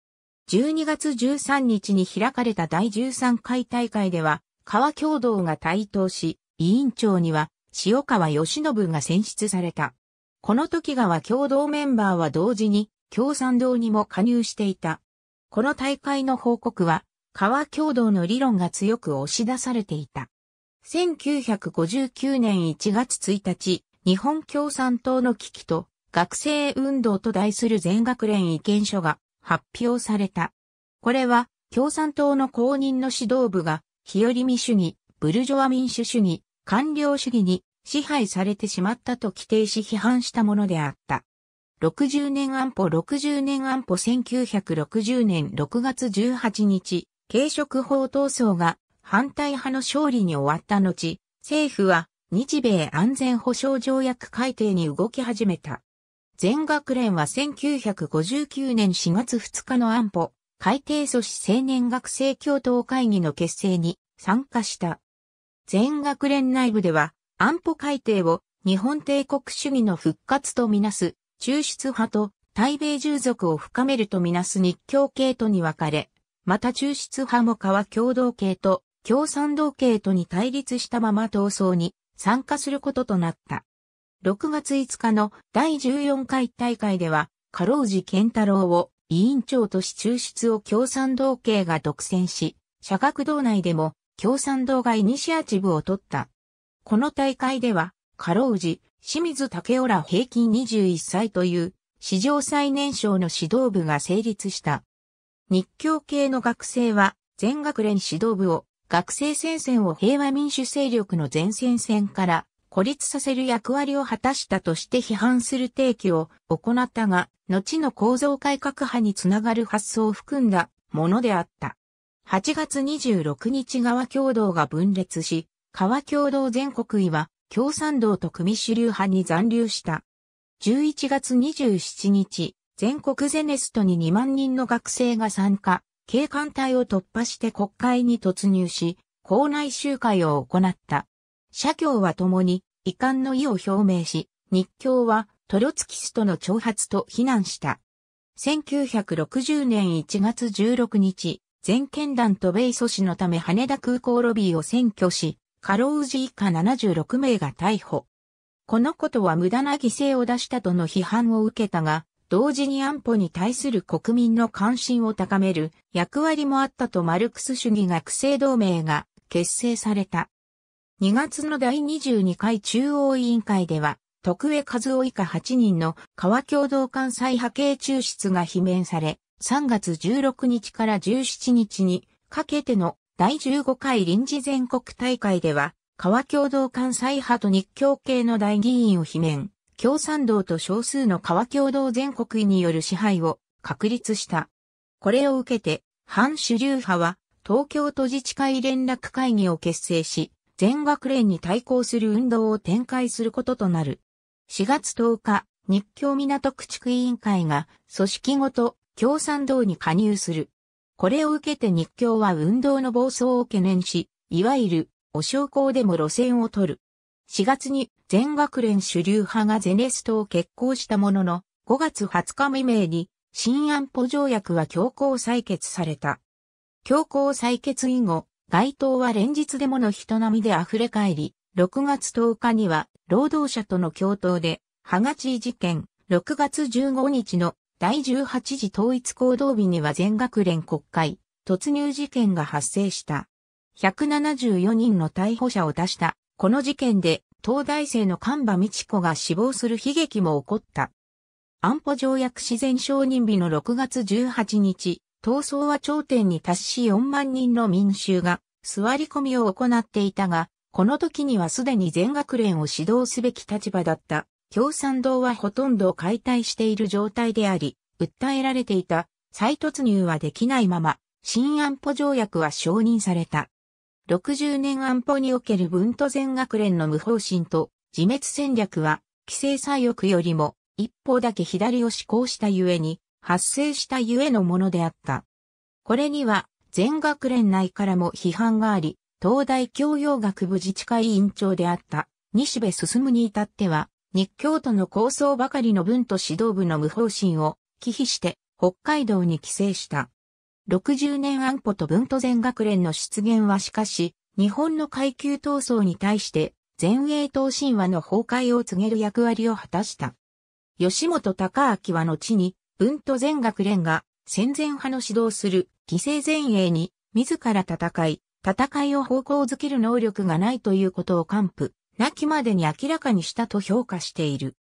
A: 12月13日に開かれた第13回大会では、川共同が台頭し、委員長には、塩川義信が選出された。この時川共同メンバーは同時に、共産党にも加入していた。この大会の報告は、川共同の理論が強く押し出されていた。1959年1月1日、日本共産党の危機と学生運動と題する全学連意見書が発表された。これは共産党の公認の指導部が日和見主義、ブルジョア民主主義、官僚主義に支配されてしまったと規定し批判したものであった。60年安保60年安保1960年6月18日、軽食法闘争が反対派の勝利に終わった後、政府は日米安全保障条約改定に動き始めた。全学連は1959年4月2日の安保改定阻止青年学生共闘会議の結成に参加した。全学連内部では安保改定を日本帝国主義の復活とみなす中出派と対米従属を深めるとみなす日教系とに分かれ、また中出派もかは共同系と共産同系とに対立したまま闘争に参加することとなった。6月5日の第14回大会では、かろう健太郎を委員長とし中出を共産同系が独占し、社学道内でも共産党がイニシアチブを取った。この大会では、かろう清水武雄ら平均21歳という、史上最年少の指導部が成立した。日教系の学生は全学連指導部を学生戦線を平和民主勢力の前線線から孤立させる役割を果たしたとして批判する提起を行ったが、後の構造改革派につながる発想を含んだものであった。8月26日側共同が分裂し、川共同全国委は共産党と組主流派に残留した。11月27日、全国ゼネストに2万人の学生が参加、警官隊を突破して国会に突入し、校内集会を行った。社協は共に遺憾の意を表明し、日教はトロツキストの挑発と非難した。1960年1月16日、全県団と米祖師のため羽田空港ロビーを占拠し、カロウジ以下76名が逮捕。このことは無駄な犠牲を出したとの批判を受けたが、同時に安保に対する国民の関心を高める役割もあったとマルクス主義学生同盟が結成された。2月の第22回中央委員会では、徳江和夫以下8人の川共同艦載派遣抽出が罷免され、3月16日から17日にかけての第15回臨時全国大会では、川共同艦載派と日教系の大議員を罷免。共産党と少数の川共同全国による支配を確立した。これを受けて、反主流派は東京都自治会連絡会議を結成し、全学連に対抗する運動を展開することとなる。4月10日、日京港区地区委員会が組織ごと共産党に加入する。これを受けて日京は運動の暴走を懸念し、いわゆる、お昇降でも路線を取る。4月に全学連主流派がゼネストを決行したものの、5月20日未明に新安保条約は強行採決された。強行採決以後、街頭は連日デモの人並みで溢れ返り、6月10日には労働者との共闘で、ハガチー事件、6月15日の第18次統一行動日には全学連国会、突入事件が発生した。174人の逮捕者を出した。この事件で東大生の神場美智子が死亡する悲劇も起こった。安保条約自然承認日の6月18日、闘争は頂点に達し4万人の民衆が座り込みを行っていたが、この時にはすでに全学連を指導すべき立場だった共産党はほとんど解体している状態であり、訴えられていた再突入はできないまま、新安保条約は承認された。60年安保における文都全学連の無方針と自滅戦略は、規制左翼よりも一方だけ左を施行したゆえに、発生したゆえのものであった。これには、全学連内からも批判があり、東大教養学部自治会委員長であった、西部進に至っては、日教徒の構想ばかりの文と指導部の無方針を、忌避して、北海道に帰省した。60年安保と文都全学連の出現はしかし、日本の階級闘争に対して、全英闘神話の崩壊を告げる役割を果たした。吉本隆明は後に、文都全学連が戦前派の指導する犠牲前衛に、自ら戦い、戦いを方向づける能力がないということを完膚なきまでに明らかにしたと評価している。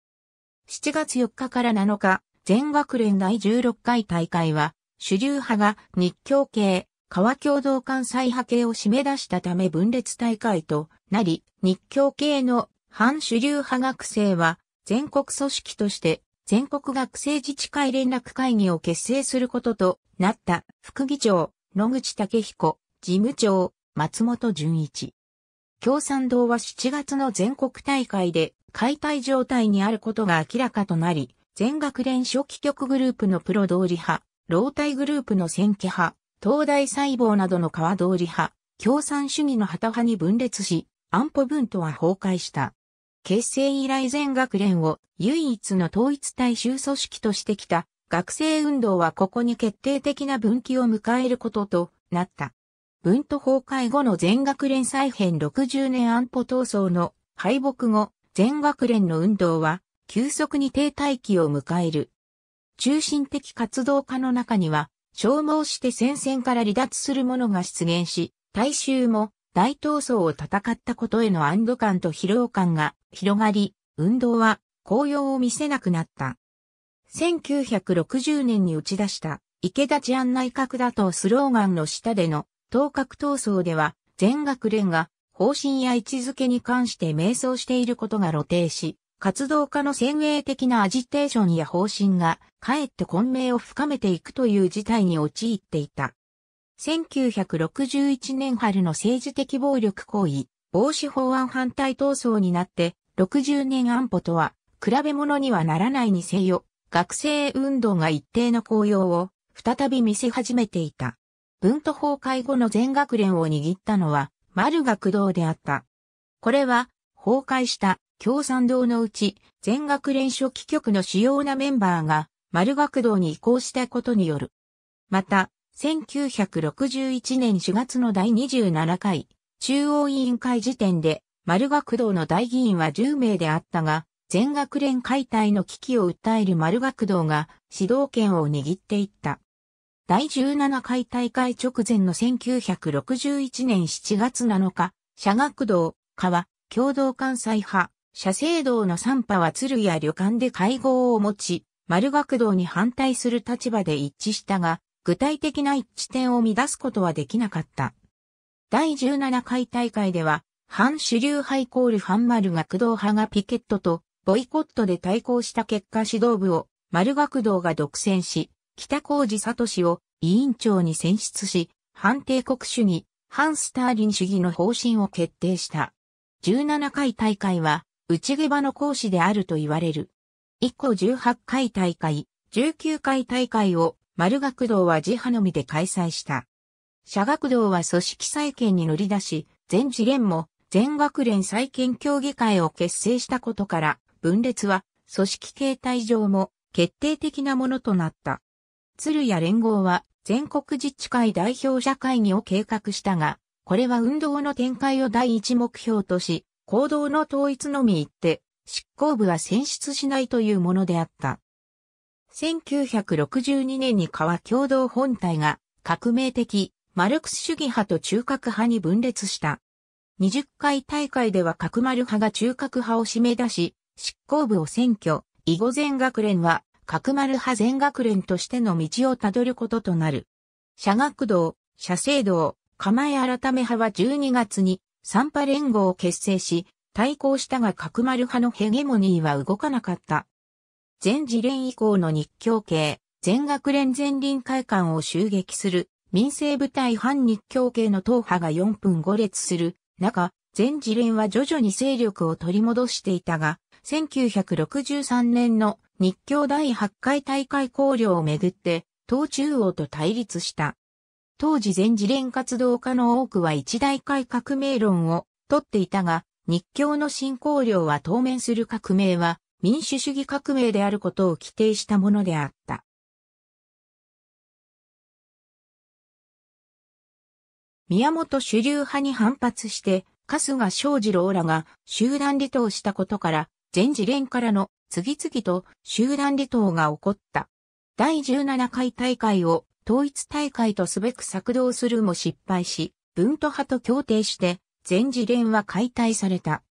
A: 7月4日から7日、全学連第16回大会は、主流派が日教系、川共同艦再派系を締め出したため分裂大会となり、日教系の反主流派学生は全国組織として全国学生自治会連絡会議を結成することとなった副議長、野口武彦、事務長、松本純一。共産党は7月の全国大会で解体状態にあることが明らかとなり、全学連初期局グループのプロ同り派、老体グループの選挙派、東大細胞などの川通り派、共産主義の旗派に分裂し、安保分とは崩壊した。結成以来全学連を唯一の統一大衆組織としてきた学生運動はここに決定的な分岐を迎えることとなった。分と崩壊後の全学連再編60年安保闘争の敗北後、全学連の運動は急速に停滞期を迎える。中心的活動家の中には、消耗して戦線から離脱する者が出現し、大衆も大闘争を戦ったことへの安堵感と疲労感が広がり、運動は高揚を見せなくなった。1960年に打ち出した池田治安内閣打倒スローガンの下での当格闘争では、全学連が方針や位置づけに関して迷走していることが露呈し、活動家の先鋭的なアジテーションや方針がかえって混迷を深めていくという事態に陥っていた。1961年春の政治的暴力行為、防止法案反対闘争になって、60年安保とは、比べ物にはならないにせよ、学生運動が一定の効用を、再び見せ始めていた。文都崩壊後の全学連を握ったのは、丸学堂であった。これは、崩壊した共産党のうち、全学連初期局の主要なメンバーが、丸学堂に移行したことによる。また、1961年4月の第27回中央委員会時点で丸学堂の大議員は10名であったが、全学連解体の危機を訴える丸学堂が指導権を握っていった。第17回大会直前の1961年7月7日、社学堂、川、共同関西派、社制堂の3派は鶴や旅館で会合を持ち、丸学堂に反対する立場で一致したが、具体的な一致点を乱すことはできなかった。第17回大会では、反主流派イコール反丸学堂派がピケットとボイコットで対抗した結果指導部を丸学堂が独占し、北小路里氏を委員長に選出し、反帝国主義、反スターリン主義の方針を決定した。17回大会は、内下場の講師であると言われる。以降18回大会、19回大会を丸学堂は自派のみで開催した。社学堂は組織再建に乗り出し、全次元も全学連再建協議会を結成したことから、分裂は組織形態上も決定的なものとなった。鶴屋連合は全国自治会代表者会議を計画したが、これは運動の展開を第一目標とし、行動の統一のみ言って、執行部は選出しないというものであった。1962年に川共同本体が革命的マルクス主義派と中核派に分裂した。20回大会では角丸派が中核派を締め出し、執行部を選挙、以後全学連は角丸派全学連としての道をたどることとなる。社学道、社制道、構え改め派は12月に、三派連合を結成し、対抗したが角丸派のヘゲモニーは動かなかった。全次連以降の日教系、全学連全臨会館を襲撃する民政部隊反日教系の党派が4分5列する中、全次連は徐々に勢力を取り戻していたが、1963年の日教第8回大会考慮をめぐって、党中央と対立した。当時全次連活動家の多くは一大改革命論を取っていたが、日教の信仰量は当面する革命は民主主義革命であることを規定したものであった。宮本主流派に反発して、春日正次郎らが集団離党したことから、全次連からの次々と集団離党が起こった。第17回大会を統一大会とすべく策動するも失敗し、文徒派と協定して全次連は解体された。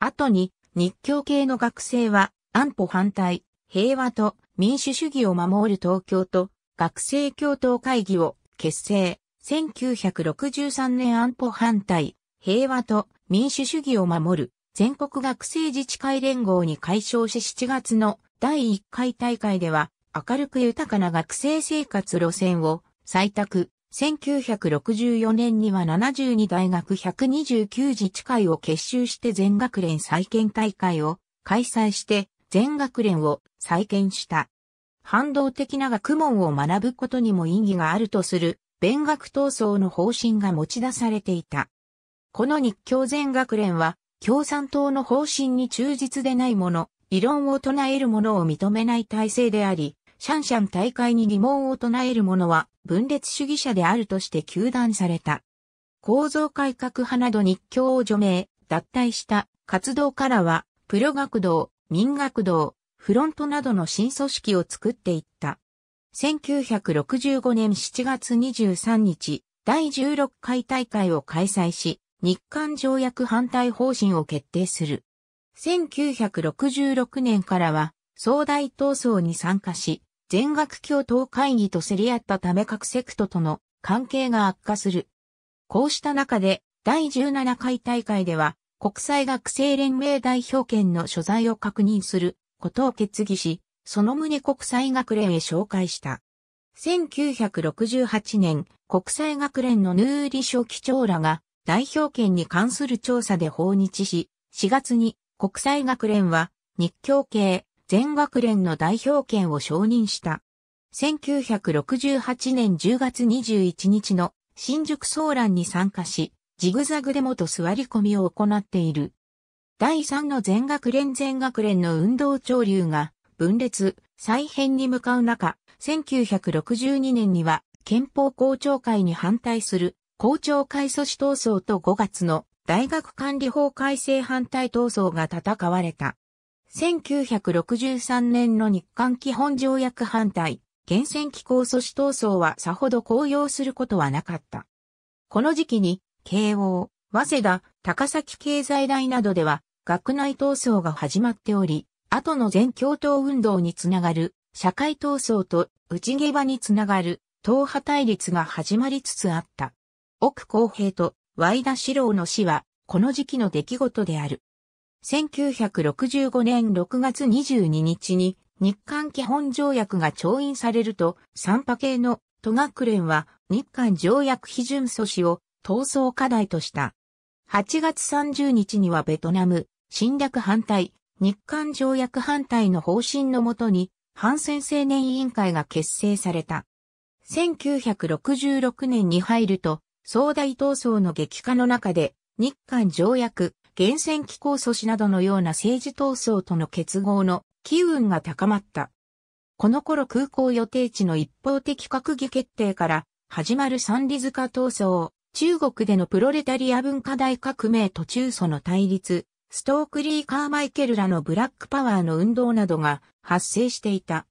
A: 後に、日教系の学生は、安保反対、平和と民主主義を守る東京と、学生共闘会議を結成。1963年安保反対、平和と民主主義を守る全国学生自治会連合に解消し7月の第1回大会では明るく豊かな学生生活路線を採択、1964年には72大学129自治会を結集して全学連再建大会を開催して全学連を再建した。反動的な学問を学ぶことにも意義があるとする、弁学闘争の方針が持ち出されていた。この日教全学連は、共産党の方針に忠実でないもの、異論を唱えるものを認めない体制であり、シャンシャン大会に疑問を唱える者は分裂主義者であるとして糾弾された。構造改革派など日教を除名、脱退した活動からは、プロ学童、民学童、フロントなどの新組織を作っていった。1965年7月23日、第16回大会を開催し、日韓条約反対方針を決定する。1966年からは、総大闘争に参加し、全学共闘会議と競り合ったため各セクトとの関係が悪化する。こうした中で、第17回大会では、国際学生連盟代表権の所在を確認することを決議し、その旨国際学連へ紹介した。1968年、国際学連のヌーリ書記長らが代表権に関する調査で訪日し、4月に国際学連は日教系全学連の代表権を承認した。1968年10月21日の新宿騒乱に参加し、ジグザグデモと座り込みを行っている。第3の全学連全学連の運動潮流が分裂、再編に向かう中、1962年には憲法校長会に反対する校長会阻止闘争と5月の大学管理法改正反対闘争が戦われた。1963年の日韓基本条約反対、厳選機構阻止闘争はさほど高揚することはなかった。この時期に、慶応、早稲田、高崎経済大などでは、学内闘争が始まっており、後の全共闘運動につながる、社会闘争と内下場につながる、党派対立が始まりつつあった。奥公平と、ワイダ・シロの死は、この時期の出来事である。1965年6月22日に日韓基本条約が調印されると、三波系の都学連は日韓条約批准阻止を闘争課題とした。8月30日にはベトナム侵略反対、日韓条約反対の方針のもとに、反戦青年委員会が結成された。1966年に入ると、総大闘争の激化の中で、日韓条約、厳選機構阻止などのような政治闘争との結合の機運が高まった。この頃空港予定地の一方的閣議決定から始まる三里塚闘争、中国でのプロレタリア文化大革命と中祖の対立、ストークリー・カーマイケルらのブラックパワーの運動などが発生していた。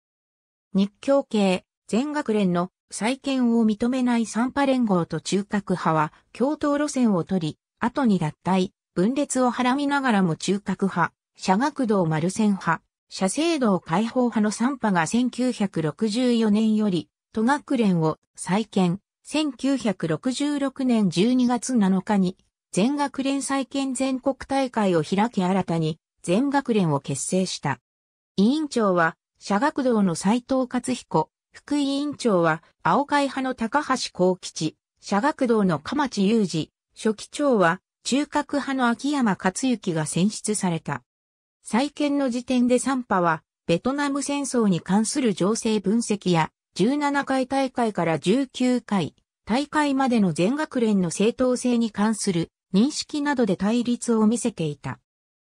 A: 日教系、全学連の再建を認めない三派連合と中核派は共闘路線を取り、後に脱退、分裂をはらみながらも中核派、社学道丸線派、社制道解放派の3派が1964年より都学連を再建、1966年12月7日に全学連再建全国大会を開き新たに全学連を結成した。委員長は社学道の斉藤勝彦、副委員長は青会派の高橋幸吉、社学道の鎌地雄二、初期長は中核派の秋山克行が選出された。再建の時点で3派は、ベトナム戦争に関する情勢分析や、17回大会から19回大会までの全学連の正当性に関する認識などで対立を見せていた。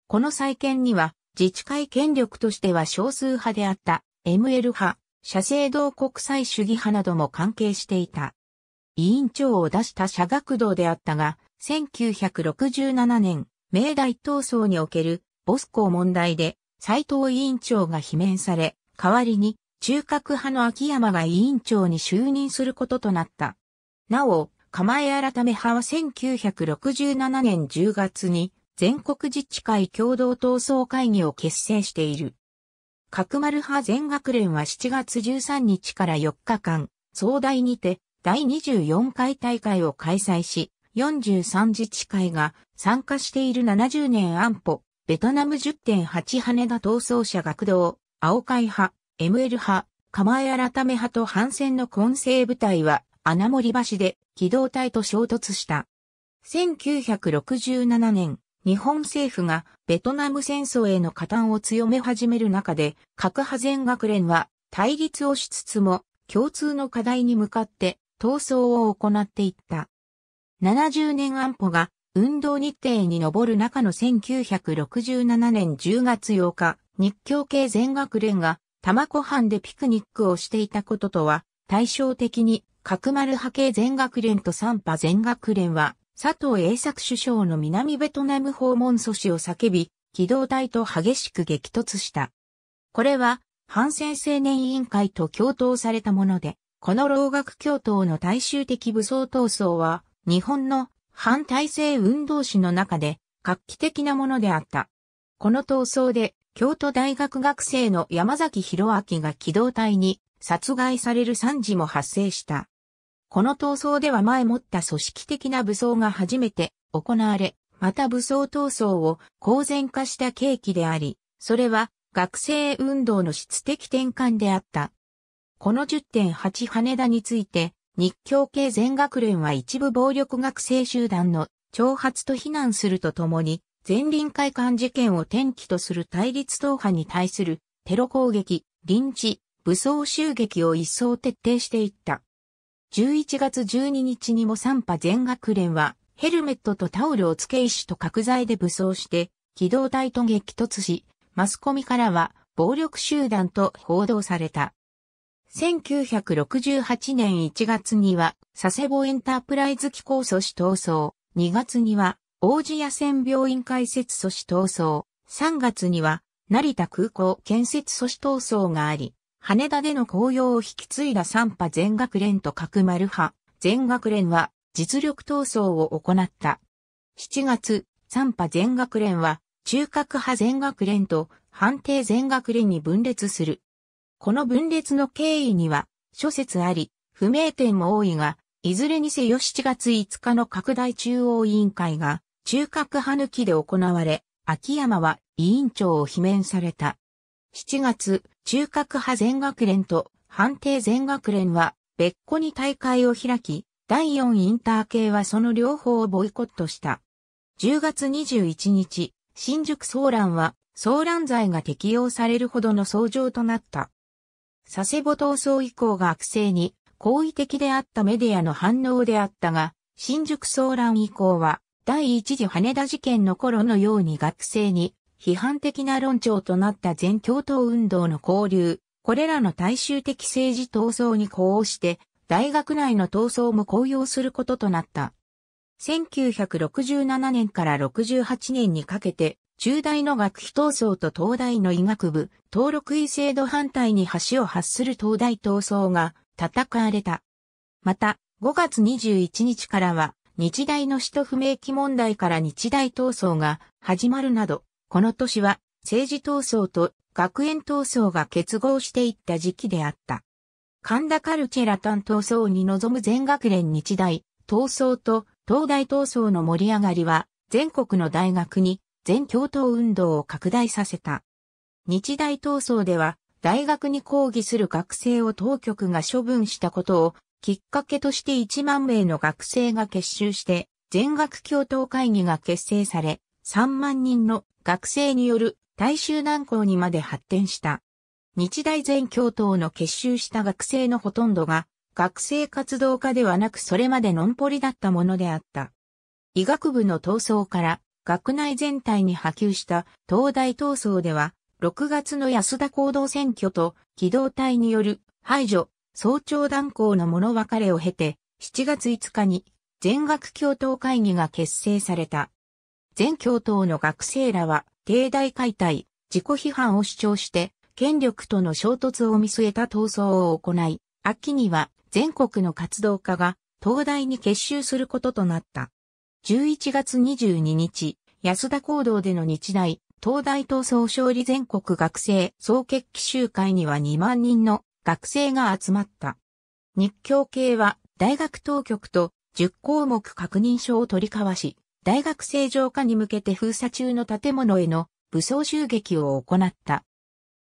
A: この再建には、自治会権力としては少数派であった ML 派、社政道国際主義派なども関係していた。委員長を出した社学堂であったが、1967年、明大闘争におけるボス校問題で斎藤委員長が罷免され、代わりに中核派の秋山が委員長に就任することとなった。なお、釜江改め派は1967年10月に全国自治会共同闘争会議を結成している。角丸派全学連は7月13日から4日間、総大にて第24回大会を開催し、43自治会が参加している70年安保、ベトナム10.8羽田闘争者学童、青海派、ML 派、構え改め派と反戦の混成部隊は穴森橋で機動隊と衝突した。1967年、日本政府がベトナム戦争への加担を強め始める中で、核派全学連は対立をしつつも共通の課題に向かって闘争を行っていった。70年安保が運動日程に上る中の1967年10月8日、日教系全学連が玉湖藩でピクニックをしていたこととは、対照的に角丸派系全学連と三波全学連は、佐藤栄作首相の南ベトナム訪問阻止を叫び、機動隊と激しく激突した。これは、反戦青年委員会と共闘されたもので、この老学共闘の大衆的武装闘争は、日本の反体制運動史の中で画期的なものであった。この闘争で京都大学学生の山崎弘明が機動隊に殺害される惨事も発生した。この闘争では前もった組織的な武装が初めて行われ、また武装闘争を公然化した契機であり、それは学生運動の質的転換であった。この10.8羽田について、日教系全学連は一部暴力学生集団の挑発と非難するとともに、前臨会館事件を転機とする対立党派に対するテロ攻撃、臨時、武装襲撃を一層徹底していった。11月12日にも3波全学連はヘルメットとタオルを付け石と角材で武装して、機動隊と激突し、マスコミからは暴力集団と報道された。1968年1月には、佐世保エンタープライズ機構組織闘争、2月には、王子野戦病院開設組織闘争、3月には、成田空港建設組織闘争があり、羽田での紅葉を引き継いだ三波全学連と角丸派、全学連は実力闘争を行った。7月、三波全学連は中核派全学連と判定全学連に分裂する。この分裂の経緯には、諸説あり、不明点も多いが、いずれにせよ7月5日の拡大中央委員会が、中核派抜きで行われ、秋山は委員長を罷免された。7月、中核派全学連と判定全学連は別個に大会を開き、第4インター系はその両方をボイコットした。10月21日、新宿騒乱は騒乱罪が適用されるほどの騒状となった。佐世保闘争以降が悪性に、好意的であったメディアの反応であったが、新宿騒乱以降は、第一次羽田事件の頃のように学生に、批判的な論調となった全共闘運動の交流、これらの大衆的政治闘争に呼応して、大学内の闘争も高揚することとなった。1967年から68年にかけて、中大の学費闘争と東大の医学部、登録医制度反対に橋を発する東大闘争が戦われた。また、5月21日からは、日大の使途不明期問題から日大闘争が始まるなど、この年は政治闘争と学園闘争が結合していった時期であった。神田カルチェラ担闘争に臨む全学連日大、闘争と東大闘争の盛り上がりは全国の大学に全共闘運動を拡大させた。日大闘争では、大学に抗議する学生を当局が処分したことを、きっかけとして1万名の学生が結集して、全学共闘会議が結成され、3万人の学生による大衆難航にまで発展した。日大全共闘の結集した学生のほとんどが、学生活動家ではなくそれまでのんぽりだったものであった。医学部の闘争から学内全体に波及した東大闘争では、6月の安田行動選挙と機動隊による排除、総長断交の物別れを経て、7月5日に全学共闘会議が結成された。全共闘の学生らは、帝大解体、自己批判を主張して、権力との衝突を見据えた闘争を行い、秋には全国の活動家が東大に結集することとなった。11月22日、安田講堂での日大、東大闘争勝利全国学生総決起集会には2万人の学生が集まった。日教系は大学当局と10項目確認書を取り交わし、大学正常化に向けて封鎖中の建物への武装襲撃を行った。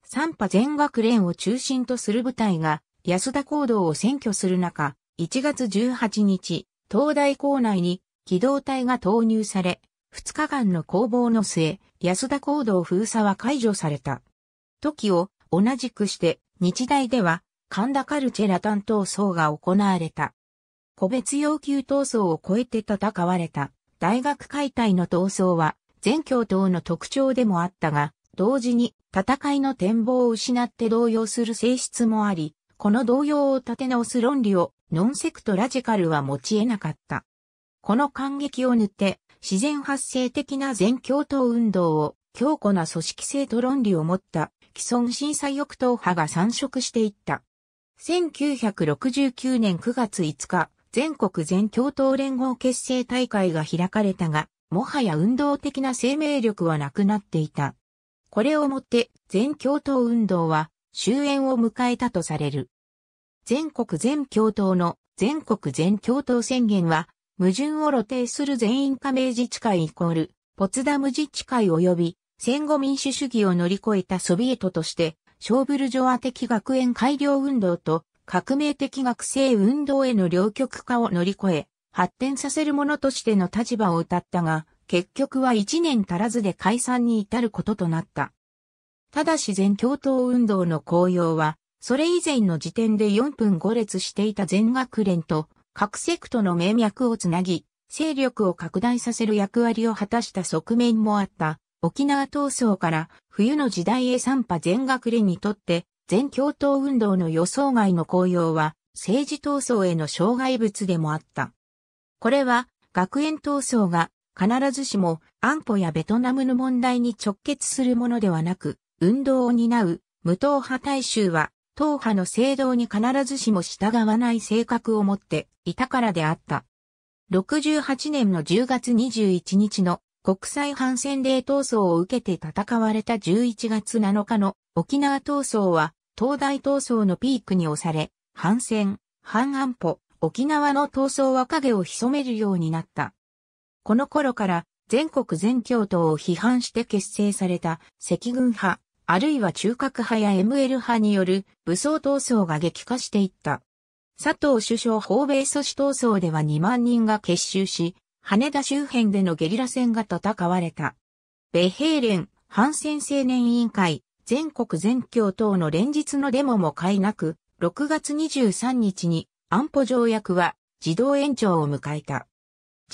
A: 三波全学連を中心とする部隊が安田講堂を占拠する中、1月18日、東大校内に機動隊が投入され、2日間の攻防の末、安田行動封鎖は解除された。時を同じくして、日大では、神田カルチェラ担当争が行われた。個別要求闘争を超えて戦われた大学解体の闘争は全教頭の特徴でもあったが、同時に戦いの展望を失って動揺する性質もあり、この動揺を立て直す論理をノンセクトラジカルは持ち得なかった。この感激を塗って、自然発生的な全共闘運動を強固な組織性と論理を持った既存審査抑党派が参食していった。1969年9月5日、全国全共闘連合結成大会が開かれたが、もはや運動的な生命力はなくなっていた。これをもって全共闘運動は終焉を迎えたとされる。全国全共闘の全国全共闘宣言は矛盾を露呈する全員加盟自治会イコール、ポツダム自治会及び、戦後民主主義を乗り越えたソビエトとして、ショーブルジョア的学園改良運動と革命的学生運動への両極化を乗り越え、発展させるものとしての立場を謳ったが、結局は一年足らずで解散に至ることとなった。ただし全共闘運動の効用は、それ以前の時点で4分5列していた全学連と各セクトの名脈をつなぎ、勢力を拡大させる役割を果たした側面もあった沖縄闘争から冬の時代へ三派全学連にとって全共闘運動の予想外の紅用は政治闘争への障害物でもあった。これは学園闘争が必ずしも安保やベトナムの問題に直結するものではなく、運動を担う無党派大衆は党派の制度に必ずしも従わない性格を持っていたからであった。68年の10月21日の国際反戦令闘争を受けて戦われた11月7日の沖縄闘争は東大闘争のピークに押され、反戦、反安保、沖縄の闘争は影を潜めるようになった。この頃から全国全教闘を批判して結成された赤軍派、あるいは中核派や ML 派による武装闘争が激化していった。佐藤首相訪米阻止闘争では2万人が結集し、羽田周辺でのゲリラ戦が戦われた。米兵連、反戦青年委員会、全国全教等の連日のデモもいなく、6月23日に安保条約は自動延長を迎えた。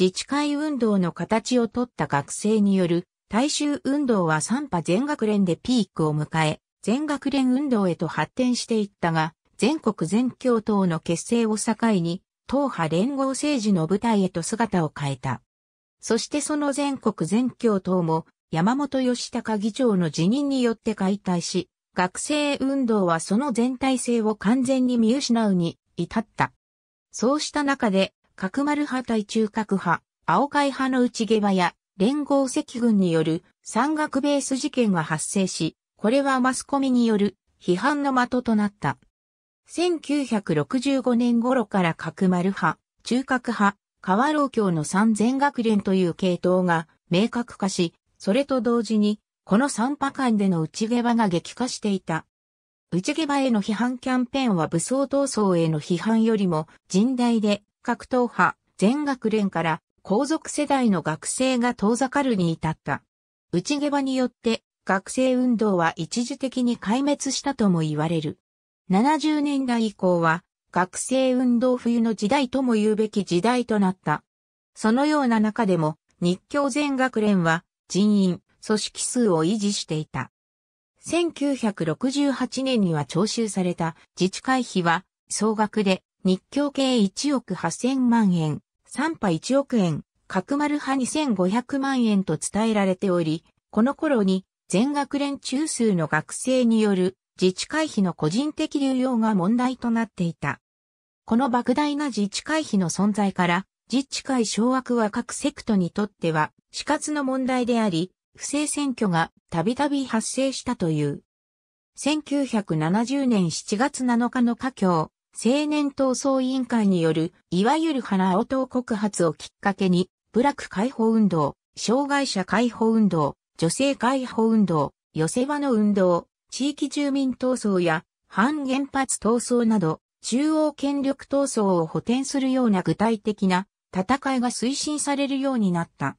A: 自治会運動の形をとった学生による大衆運動は三波全学連でピークを迎え、全学連運動へと発展していったが、全国全教党の結成を境に、党派連合政治の舞台へと姿を変えた。そしてその全国全教党も、山本義高議長の辞任によって解体し、学生運動はその全体性を完全に見失うに至った。そうした中で、角丸派対中核派、青海派の内下場や連合赤軍による山岳ベース事件が発生し、これはマスコミによる批判の的となった。1965年頃から角丸派、中核派、河老教の三全学連という系統が明確化し、それと同時に、この三派間での内下場が激化していた。内下場への批判キャンペーンは武装闘争への批判よりも甚大で、格闘派、全学連から皇族世代の学生が遠ざかるに至った。内下場によって学生運動は一時的に壊滅したとも言われる。70年代以降は学生運動冬の時代とも言うべき時代となった。そのような中でも日教全学連は人員、組織数を維持していた。1968年には徴収された自治会費は総額で日教計1億8000万円。3波1億円、角丸派2500万円と伝えられており、この頃に全学連中枢の学生による自治会費の個人的流用が問題となっていた。この莫大な自治会費の存在から、自治会掌握は各セクトにとっては死活の問題であり、不正選挙がたびたび発生したという。1970年7月7日の家境、青年闘争委員会による、いわゆる花応党告発をきっかけに、部落解放運動、障害者解放運動、女性解放運動、寄せ場の運動、地域住民闘争や反原発闘争など、中央権力闘争を補填するような具体的な戦いが推進されるようになった。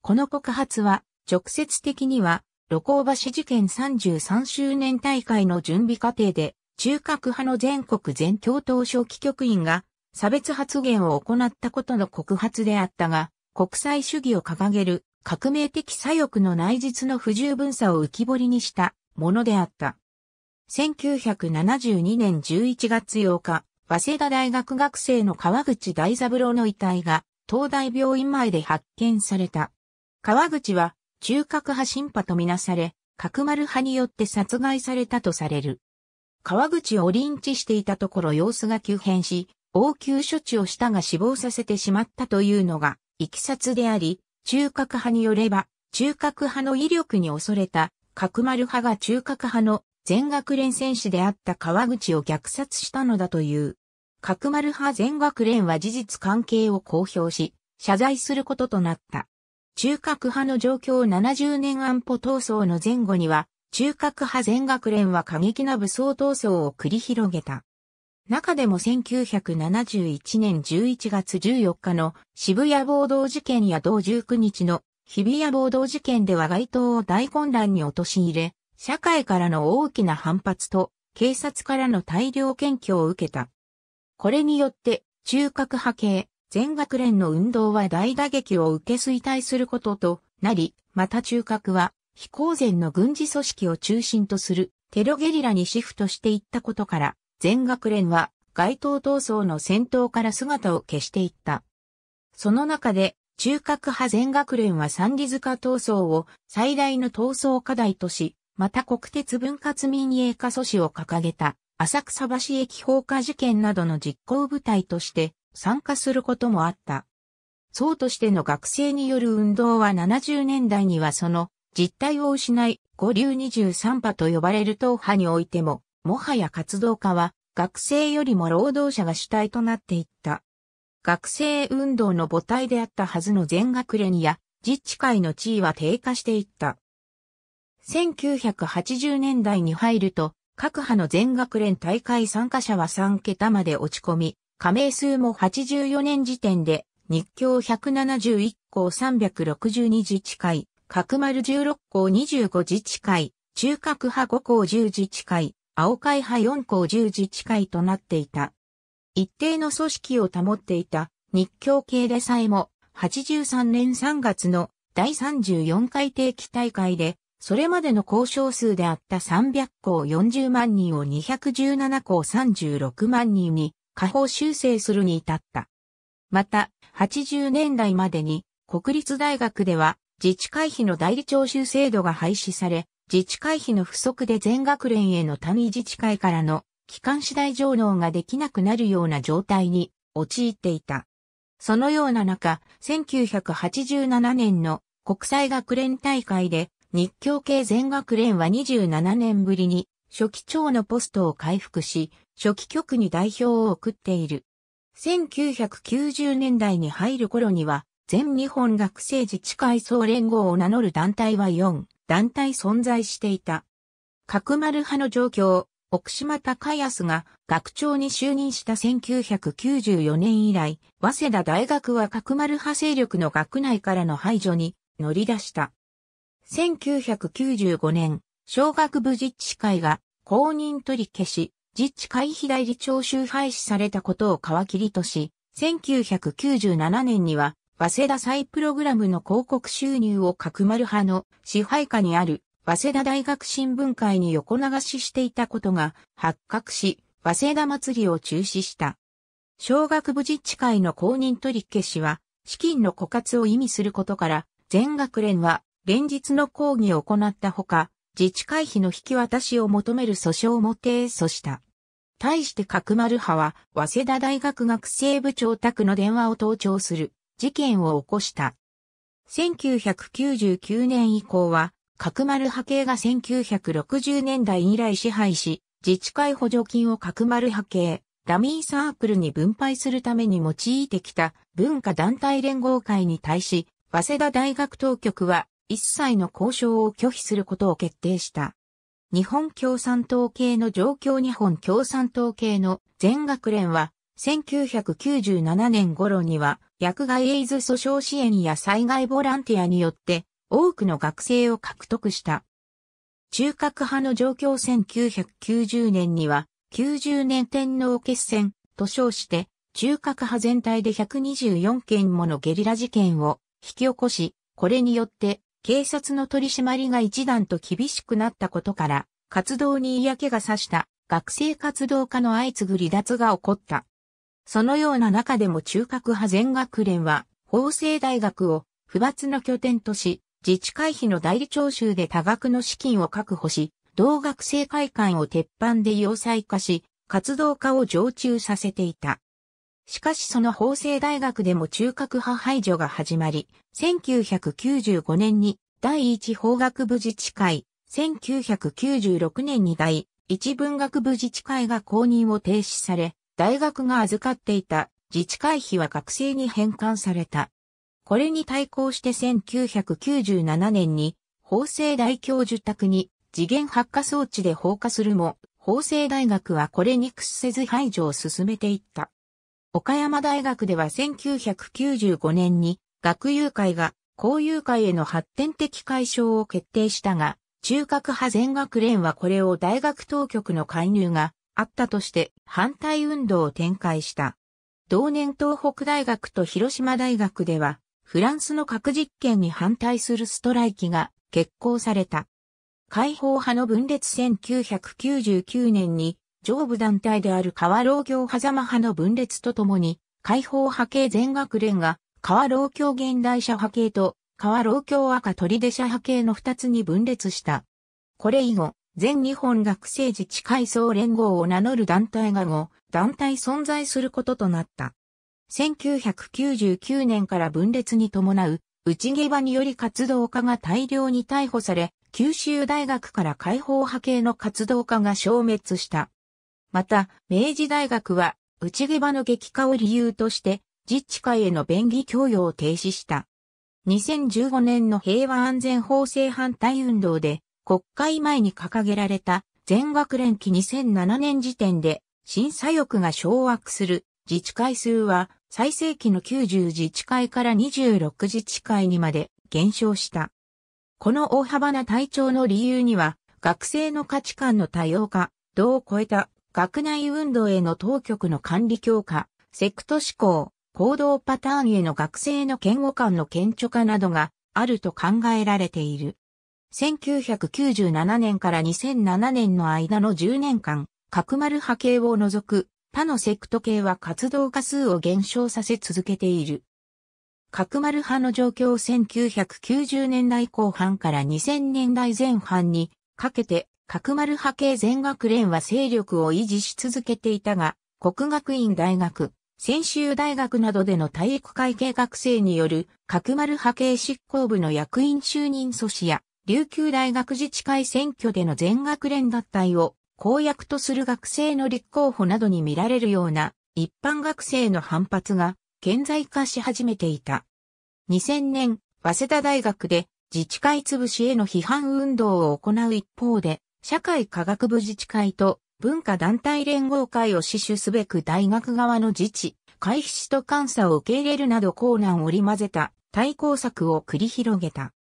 A: この告発は、直接的には、露光橋事件33周年大会の準備過程で中核派の全国全共闘書記局員が差別発言を行ったことの告発であったが、国際主義を掲げる革命的左翼の内実の不十分さを浮き彫りにしたものであった。1972年11月8日、早稲田大学学生の川口大三郎の遺体が東大病院前で発見された。川口は中核派審派とみなされ、角丸派によって殺害されたとされる。川口を臨地していたところ様子が急変し、応急処置をしたが死亡させてしまったというのが、いきさつであり、中核派によれば、中核派の威力に恐れた、角丸派が中核派の全学連戦士であった川口を虐殺したのだという。角丸派全学連は事実関係を公表し、謝罪することとなった。中核派の状況70年安保闘争の前後には、中核派全学連は過激な武装闘争を繰り広げた。中でも1971年11月14日の渋谷暴動事件や同19日の日比谷暴動事件では街頭を大混乱に陥れ、社会からの大きな反発と警察からの大量検挙を受けた。これによって中核派系全学連の運動は大打撃を受け衰退することとなり、また中核は飛行前の軍事組織を中心とするテロゲリラにシフトしていったことから、全学連は街頭闘争の戦闘から姿を消していった。その中で、中核派全学連は三里塚闘争を最大の闘争課題とし、また国鉄分割民営化阻止を掲げた浅草橋駅放火事件などの実行部隊として参加することもあった。総としての学生による運動は70年代にはその実体を失い、五流二十三波と呼ばれる党派においても、もはや活動家は学生よりも労働者が主体となっていった。学生運動の母体であったはずの全学連や自治会の地位は低下していった。1980年代に入ると、各派の全学連大会参加者は3桁まで落ち込み、加盟数も84年時点で、日教171校362自治会、角丸16校25自治会、中核派5校10自治会、青海派4校10自治会となっていた。一定の組織を保っていた日教系でさえも、83年3月の第34回定期大会で、それまでの交渉数であった300校40万人を217校36万人に下方修正するに至った。また、80年代までに国立大学では自治会費の代理徴収制度が廃止され、自治会費の不足で全学連への単位自治会からの機関次第上納ができなくなるような状態に陥っていた。そのような中、1987年の国際学連大会で日教系全学連は27年ぶりに初期長のポストを回復し、初期局に代表を送っている。1990年代に入る頃には、全日本学生自治会総連合を名乗る団体は4団体存在していた。角丸派の状況、奥島隆康が学長に就任した1994年以来、早稲田大学は角丸派勢力の学内からの排除に乗り出した。1995年、小学部自治会が公認取り消し、自治会費代理徴収廃止されたことを皮切りとし、1997年には早稲田再プログラムの広告収入を角丸派の支配下にある早稲田大学新聞会に横流ししていたことが発覚し、早稲田祭りを中止した。小学部実地会の公認取り消しは、資金の枯渇を意味することから、全学連は連日の抗議を行ったほか、自治会費の引き渡しを求める訴訟も提訴した。対して角丸派は、早稲田大学学生部長宅の電話を盗聴する。事件を起こした。1999年以降は、角丸派系が1960年代以来支配し、自治会補助金を角丸派系、ダミーサークルに分配するために用いてきた文化団体連合会に対し、早稲田大学当局は一切の交渉を拒否することを決定した。日本共産党系の状況日本共産党系の全学連は1997年頃には、薬害エイズ訴訟支援や災害ボランティアによって、多くの学生を獲得した。中核派の状況1990年には、90年天皇決戦と称して、中核派全体で124件ものゲリラ事件を引き起こし、これによって警察の取り締まりが一段と厳しくなったことから、活動に嫌気がさした学生活動家の相次ぐ離脱が起こった。そのような中でも中核派全学連は、法政大学を不抜の拠点とし、自治会費の代理徴収で多額の資金を確保し、同学生会館を鉄板で要塞化し、活動家を常駐させていた。しかしその法政大学でも中核派排除が始まり、1995年に第一法学部自治会、1996年に第一文学部自治会が公認を停止され、大学が預かっていた自治会費は学生に返還された。これに対抗して1997年に法政大教授宅に次元発火装置で放火するも、法政大学はこれに屈せず排除を進めていった。岡山大学では1995年に学友会が校友会への発展的解消を決定したが、中核派全学連はこれを大学当局の介入があったとして反対運動を展開した。同年東北大学と広島大学では、フランスの核実験に反対するストライキが決行された。解放派の分裂1999年に、上部団体である川老業狭間派の分裂とともに、解放派系全学連が、川老教現代社派系と、川老教赤取出社派系の二つに分裂した。これ以後、全日本学生自治会総連合を名乗る団体が後、団体存在することとなった。1999年から分裂に伴う、内毛場により活動家が大量に逮捕され、九州大学から解放派系の活動家が消滅した。また、明治大学は、内毛場の激化を理由として、自治会への便宜供与を停止した。2015年の平和安全法制反対運動で、国会前に掲げられた全学連期2007年時点で審査欲が掌握する自治会数は最盛期の90自治会から26自治会にまで減少した。この大幅な体調の理由には学生の価値観の多様化、度を超えた学内運動への当局の管理強化、セクト思考、行動パターンへの学生の嫌悪感の顕著化などがあると考えられている。1997年から2007年の間の10年間、角丸波形を除く、他のセクト系は活動化数を減少させ続けている。角丸派の状況を1990年代後半から2000年代前半にかけて、角丸派系全学連は勢力を維持し続けていたが、国学院大学、専修大学などでの体育会系学生による角丸派系執行部の役員就任阻止や、琉球大学自治会選挙での全学連脱退を公約とする学生の立候補などに見られるような一般学生の反発が顕在化し始めていた。2000年、早稲田大学で自治会潰しへの批判運動を行う一方で、社会科学部自治会と文化団体連合会を死守すべく大学側の自治、会費使と監査を受け入れるなど困難を織り交ぜた対抗策を繰り広げた。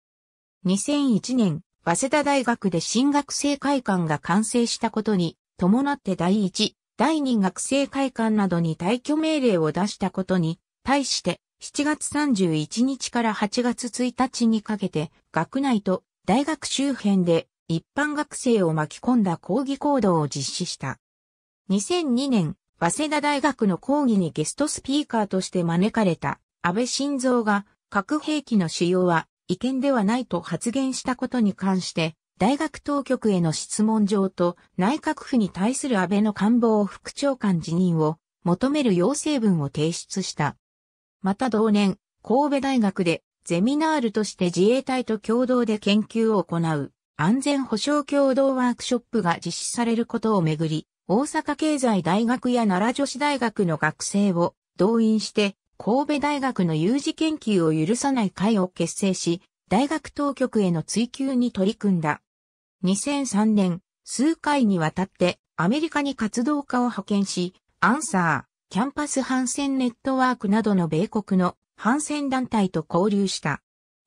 A: 2001年、早稲田大学で新学生会館が完成したことに、伴って第一、第二学生会館などに退去命令を出したことに、対して、7月31日から8月1日にかけて、学内と大学周辺で一般学生を巻き込んだ抗議行動を実施した。2002年、早稲田大学の講義にゲストスピーカーとして招かれた安倍晋三が核兵器の使用は違憲ではないと発言したことに関して、大学当局への質問状と内閣府に対する安倍の官房副長官辞任を求める要請文を提出した。また同年、神戸大学でゼミナールとして自衛隊と共同で研究を行う安全保障共同ワークショップが実施されることをめぐり、大阪経済大学や奈良女子大学の学生を動員して神戸大学の有事研究を許さない会を結成し、大学当局への追及に取り組んだ。2003年、数回にわたってアメリカに活動家を派遣し、アンサー、キャンパス反戦ネットワークなどの米国の反戦団体と交流した。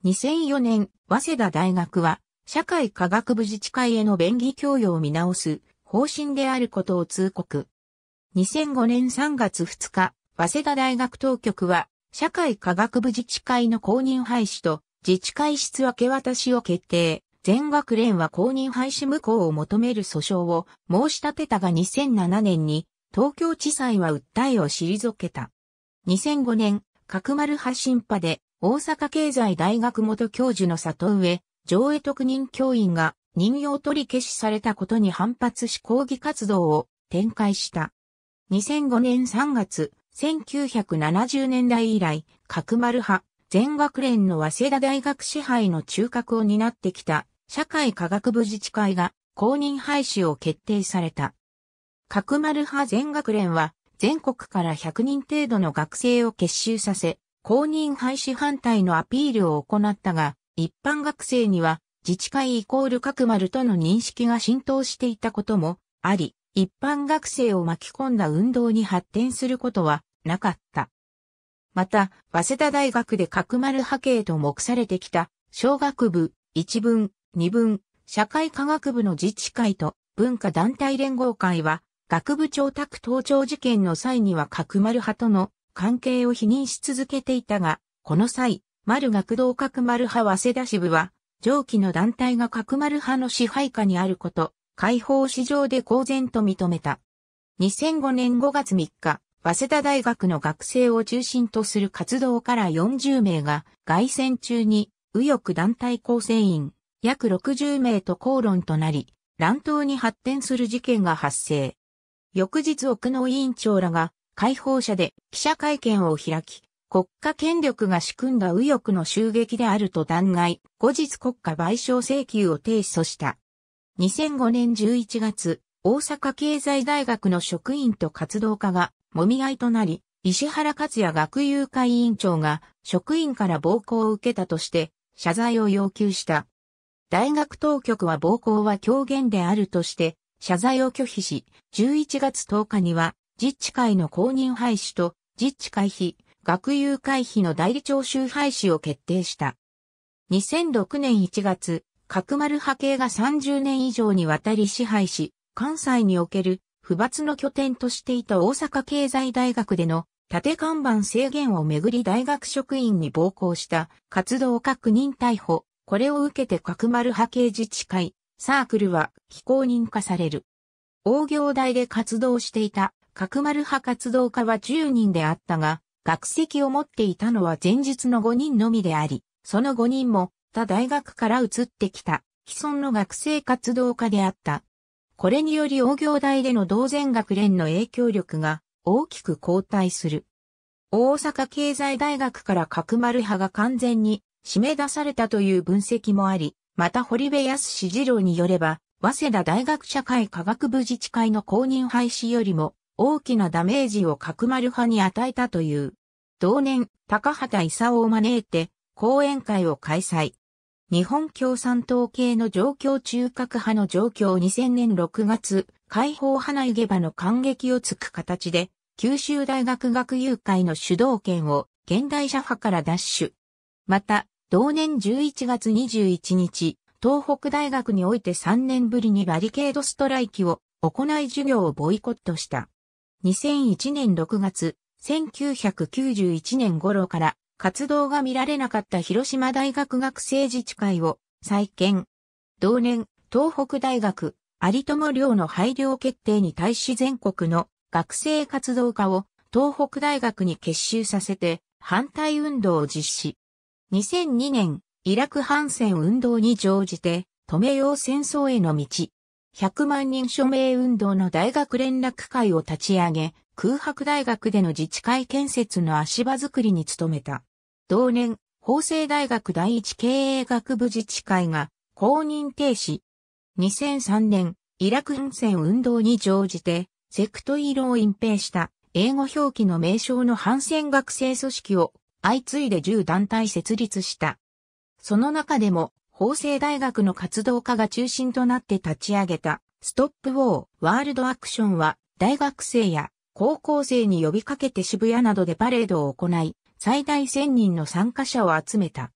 A: 2004年、早稲田大学は、社会科学部自治会への便宜供与を見直す方針であることを通告。2005年3月2日、早稲田大学当局は、社会科学部自治会の公認廃止と、自治会室分け渡しを決定。全学連は公認廃止無効を求める訴訟を申し立てたが2007年に東京地裁は訴えを退けた。2005年、角丸派信派で大阪経済大学元教授の里上、上江特任教員が任用取り消しされたことに反発し抗議活動を展開した。2005年3月、1970年代以来、角丸派、全学連の早稲田大学支配の中核を担ってきた社会科学部自治会が公認廃止を決定された。角丸派全学連は全国から100人程度の学生を結集させ、公認廃止反対のアピールを行ったが、一般学生には自治会イコール角丸との認識が浸透していたこともあり、一般学生を巻き込んだ運動に発展することはなかった。また、早稲田大学で角丸波形と目されてきた、小学部、一文、二文、社会科学部の自治会と文化団体連合会は、学部長宅盗聴事件の際には角丸派との関係を否認し続けていたが、この際、丸学堂角丸派早稲田支部は、上記の団体が角丸派の支配下にあること、解放市場で公然と認めた。2005年5月3日、早稲田大学の学生を中心とする活動から40名が、外戦中に、右翼団体構成員、約60名と口論となり、乱闘に発展する事件が発生。翌日奥野委員長らが、解放者で記者会見を開き、国家権力が仕組んだ右翼の襲撃であると弾劾、後日国家賠償請求を提訴した。2005年11月、大阪経済大学の職員と活動家がもみ合いとなり、石原克也学友会委員長が職員から暴行を受けたとして謝罪を要求した。大学当局は暴行は狂言であるとして謝罪を拒否し、11月10日には実地会の公認廃止と実地会費、学友会費の代理徴収廃止を決定した。2006年1月、角丸派系が30年以上にわたり支配し、関西における不抜の拠点としていた大阪経済大学での縦看板制限をめぐり大学職員に暴行した活動確認逮捕。これを受けて角丸派系自治会、サークルは非公認化される。大行大で活動していた角丸派活動家は10人であったが、学籍を持っていたのは前日の5人のみであり、その5人も他大学から移ってきた既存の学生活動家であったこれにより大行大での同然学連の影響力が大きく後退する。大阪経済大学から角丸派が完全に締め出されたという分析もあり、また堀部康史次郎によれば、早稲田大学社会科学部自治会の公認廃止よりも大きなダメージを角丸派に与えたという。同年、高畑勲を招いて講演会を開催。日本共産党系の状況中核派の状況2000年6月、解放花内げばの感激をつく形で、九州大学学友会の主導権を現代社派から奪取。また、同年11月21日、東北大学において3年ぶりにバリケードストライキを行い授業をボイコットした。2001年6月、1991年頃から活動が見られなかった広島大学学生自治会を再建。同年、東北大学、有友寮の配慮決定に対し全国の学生活動家を東北大学に結集させて反対運動を実施。2002年、イラク反戦運動に乗じて、止めよう戦争への道。100万人署名運動の大学連絡会を立ち上げ、空白大学での自治会建設の足場づくりに努めた。同年、法政大学第一経営学部自治会が公認停止。2003年、イラク運戦運動に乗じて、セクトイーロを隠蔽した英語表記の名称の反戦学生組織を相次いで10団体設立した。その中でも、法政大学の活動家が中心となって立ち上げた、ストップウォー、ワールドアクションは、大学生や高校生に呼びかけて渋谷などでパレードを行い、最大1000人の参加者を集めた。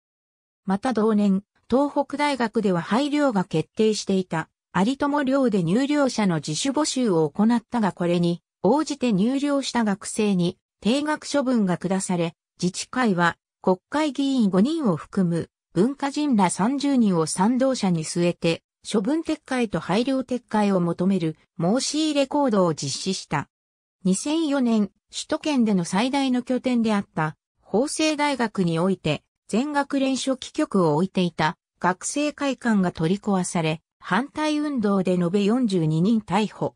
A: また同年、東北大学では配慮が決定していた、有友寮で入寮者の自主募集を行ったがこれに、応じて入寮した学生に、定額処分が下され、自治会は国会議員5人を含む文化人ら30人を賛同者に据えて、処分撤回と配慮撤回を求める申し入れ行動を実施した。2004年、首都圏での最大の拠点であった法政大学において、全学連書記局を置いていた学生会館が取り壊され、反対運動で延べ42人逮捕。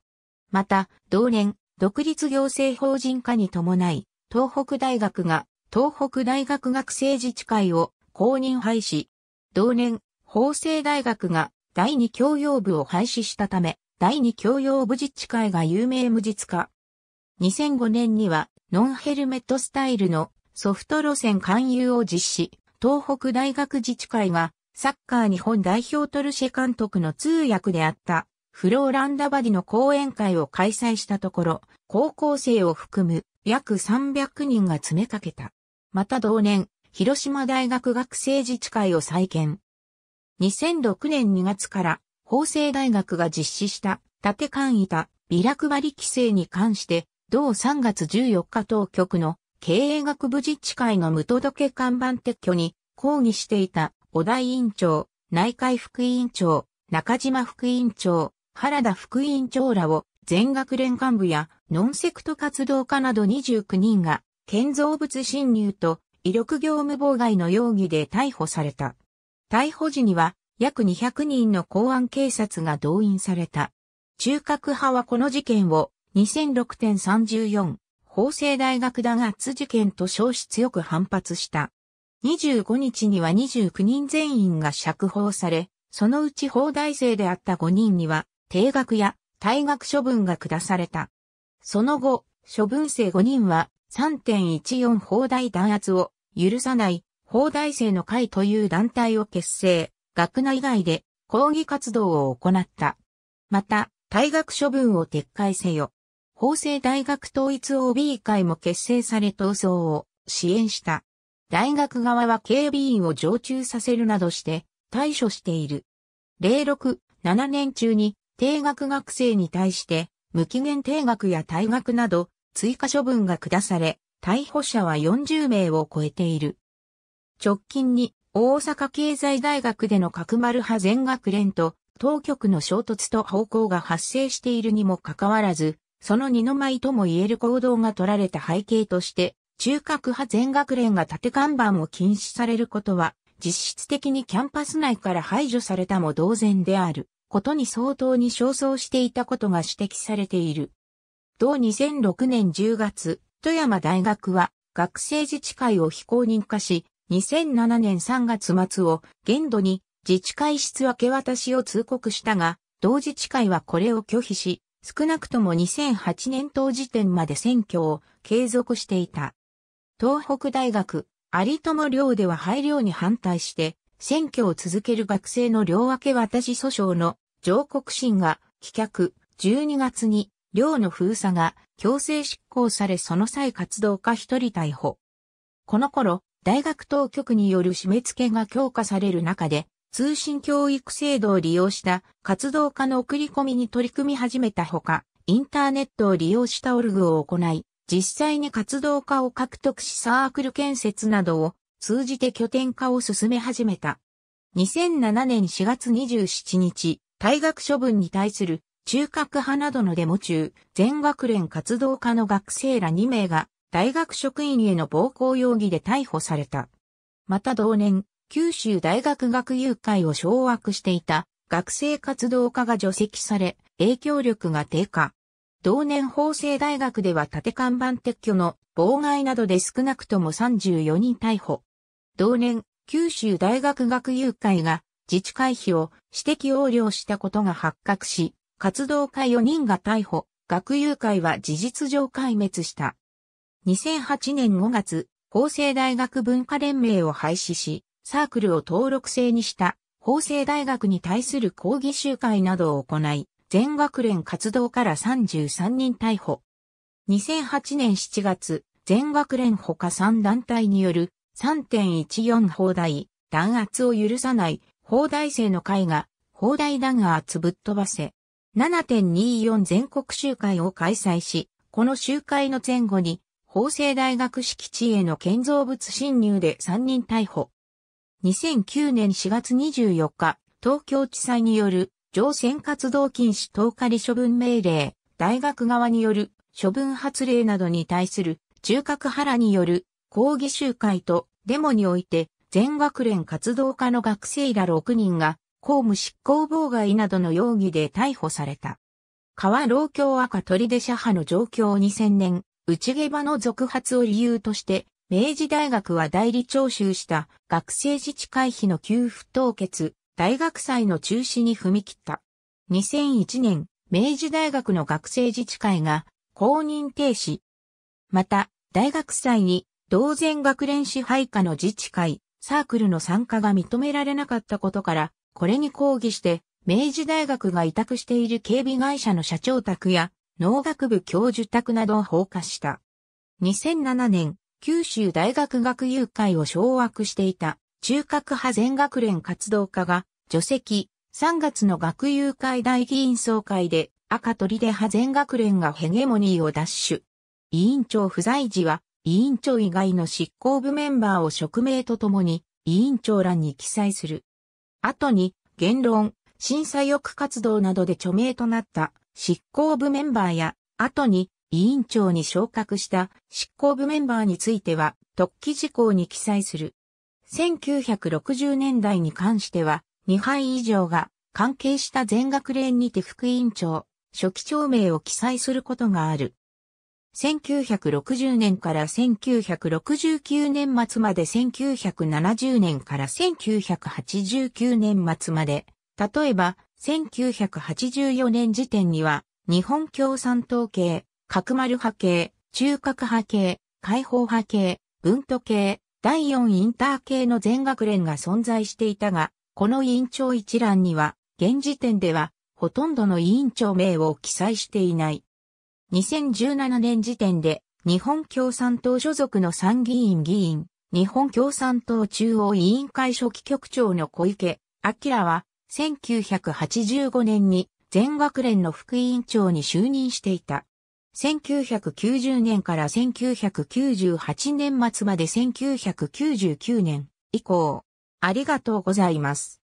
A: また、同年、独立行政法人化に伴い、東北大学が東北大学学生自治会を公認廃止。同年、法政大学が第二教養部を廃止したため、第二教養部自治会が有名無実化。2005年には、ノンヘルメットスタイルのソフト路線勧誘を実施、東北大学自治会は、サッカー日本代表トルシェ監督の通訳であった、フローランダバディの講演会を開催したところ、高校生を含む約300人が詰めかけた。また同年、広島大学学生自治会を再建。2006年2月から、法政大学が実施した、縦簡易た、ビラ配り規制に関して、同3月14日当局の経営学部自治会の無届け看板撤去に抗議していた小田委員長、内海副委員長、中島副委員長、原田副委員長らを全学連幹部やノンセクト活動家など29人が建造物侵入と威力業務妨害の容疑で逮捕された。逮捕時には約200人の公安警察が動員された。中核派はこの事件を2006.34法政大学弾圧事件と称し強く反発した。25日には29人全員が釈放され、そのうち法大生であった5人には、定額や退学処分が下された。その後、処分生5人は3.14法大弾圧を許さない法大生の会という団体を結成、学内外で抗議活動を行った。また、退学処分を撤回せよ。法政大学統一 OB 会も結成され闘争を支援した。大学側は警備員を常駐させるなどして対処している。06、7年中に定額学生に対して無期限定額や退学など追加処分が下され、逮捕者は40名を超えている。直近に大阪経済大学での角丸派全学連と当局の衝突と方向が発生しているにもかかわらず、その二の舞とも言える行動が取られた背景として、中核派全学連が縦看板を禁止されることは、実質的にキャンパス内から排除されたも同然である、ことに相当に焦燥していたことが指摘されている。同2006年10月、富山大学は学生自治会を非公認化し、2007年3月末を限度に自治会室分け渡しを通告したが、同自治会はこれを拒否し、少なくとも2008年当時点まで選挙を継続していた。東北大学、有友寮では廃寮に反対して、選挙を続ける学生の寮分け渡し訴訟の上告審が棄却、12月に寮の封鎖が強制執行されその際活動家一人逮捕。この頃、大学当局による締め付けが強化される中で、通信教育制度を利用した活動家の送り込みに取り組み始めたほか、インターネットを利用したオルグを行い、実際に活動家を獲得しサークル建設などを通じて拠点化を進め始めた。2007年4月27日、退学処分に対する中核派などのデモ中、全学連活動家の学生ら2名が大学職員への暴行容疑で逮捕された。また同年、九州大学学友会を掌握していた学生活動家が除籍され、影響力が低下。同年法政大学では縦看板撤去の妨害などで少なくとも34人逮捕。同年、九州大学学友会が自治会費を指摘横領したことが発覚し、活動家4人が逮捕、学友会は事実上壊滅した。2008年5月、法政大学文化連盟を廃止し、サークルを登録制にした法政大学に対する抗議集会などを行い、全学連活動から33人逮捕。2008年7月、全学連ほか3団体による3.14砲台弾圧を許さない砲台生の会が砲台弾圧ぶっ飛ばせ7.24全国集会を開催し、この集会の前後に法政大学敷地への建造物侵入で3人逮捕。2009年4月24日、東京地裁による、乗船活動禁止日仮処分命令、大学側による処分発令などに対する中核原による抗議集会とデモにおいて全学連活動家の学生ら6人が公務執行妨害などの容疑で逮捕された。川老教赤取出社派の状況2000年、内下場の続発を理由として明治大学は代理徴収した学生自治会費の給付凍結、大学祭の中止に踏み切った。2001年、明治大学の学生自治会が公認停止。また、大学祭に同然学連支配下の自治会、サークルの参加が認められなかったことから、これに抗議して、明治大学が委託している警備会社の社長宅や農学部教授宅などを放火した。2007年、九州大学学友会を掌握していた中核派全学連活動家が除籍3月の学友会大議員総会で赤で派全学連がヘゲモニーを奪取。委員長不在時は委員長以外の執行部メンバーを職名とともに委員長欄に記載する。後に言論、審査欲活動などで著名となった執行部メンバーや後に委員長に昇格した執行部メンバーについては、特記事項に記載する。1960年代に関しては、2杯以上が関係した全学連にて副委員長、初期長名を記載することがある。1960年から1969年末まで1970年から1989年末まで、例えば1984年時点には日本共産党系角丸波形、中核波形、開放波形、分都系、第四インター系の全学連が存在していたが、この委員長一覧には、現時点では、ほとんどの委員長名を記載していない。2017年時点で、日本共産党所属の参議院議員、日本共産党中央委員会初期局長の小池、明は、1985年に全学連の副委員長に就任していた。1990年から1998年末まで1999年以降、ありがとうございます。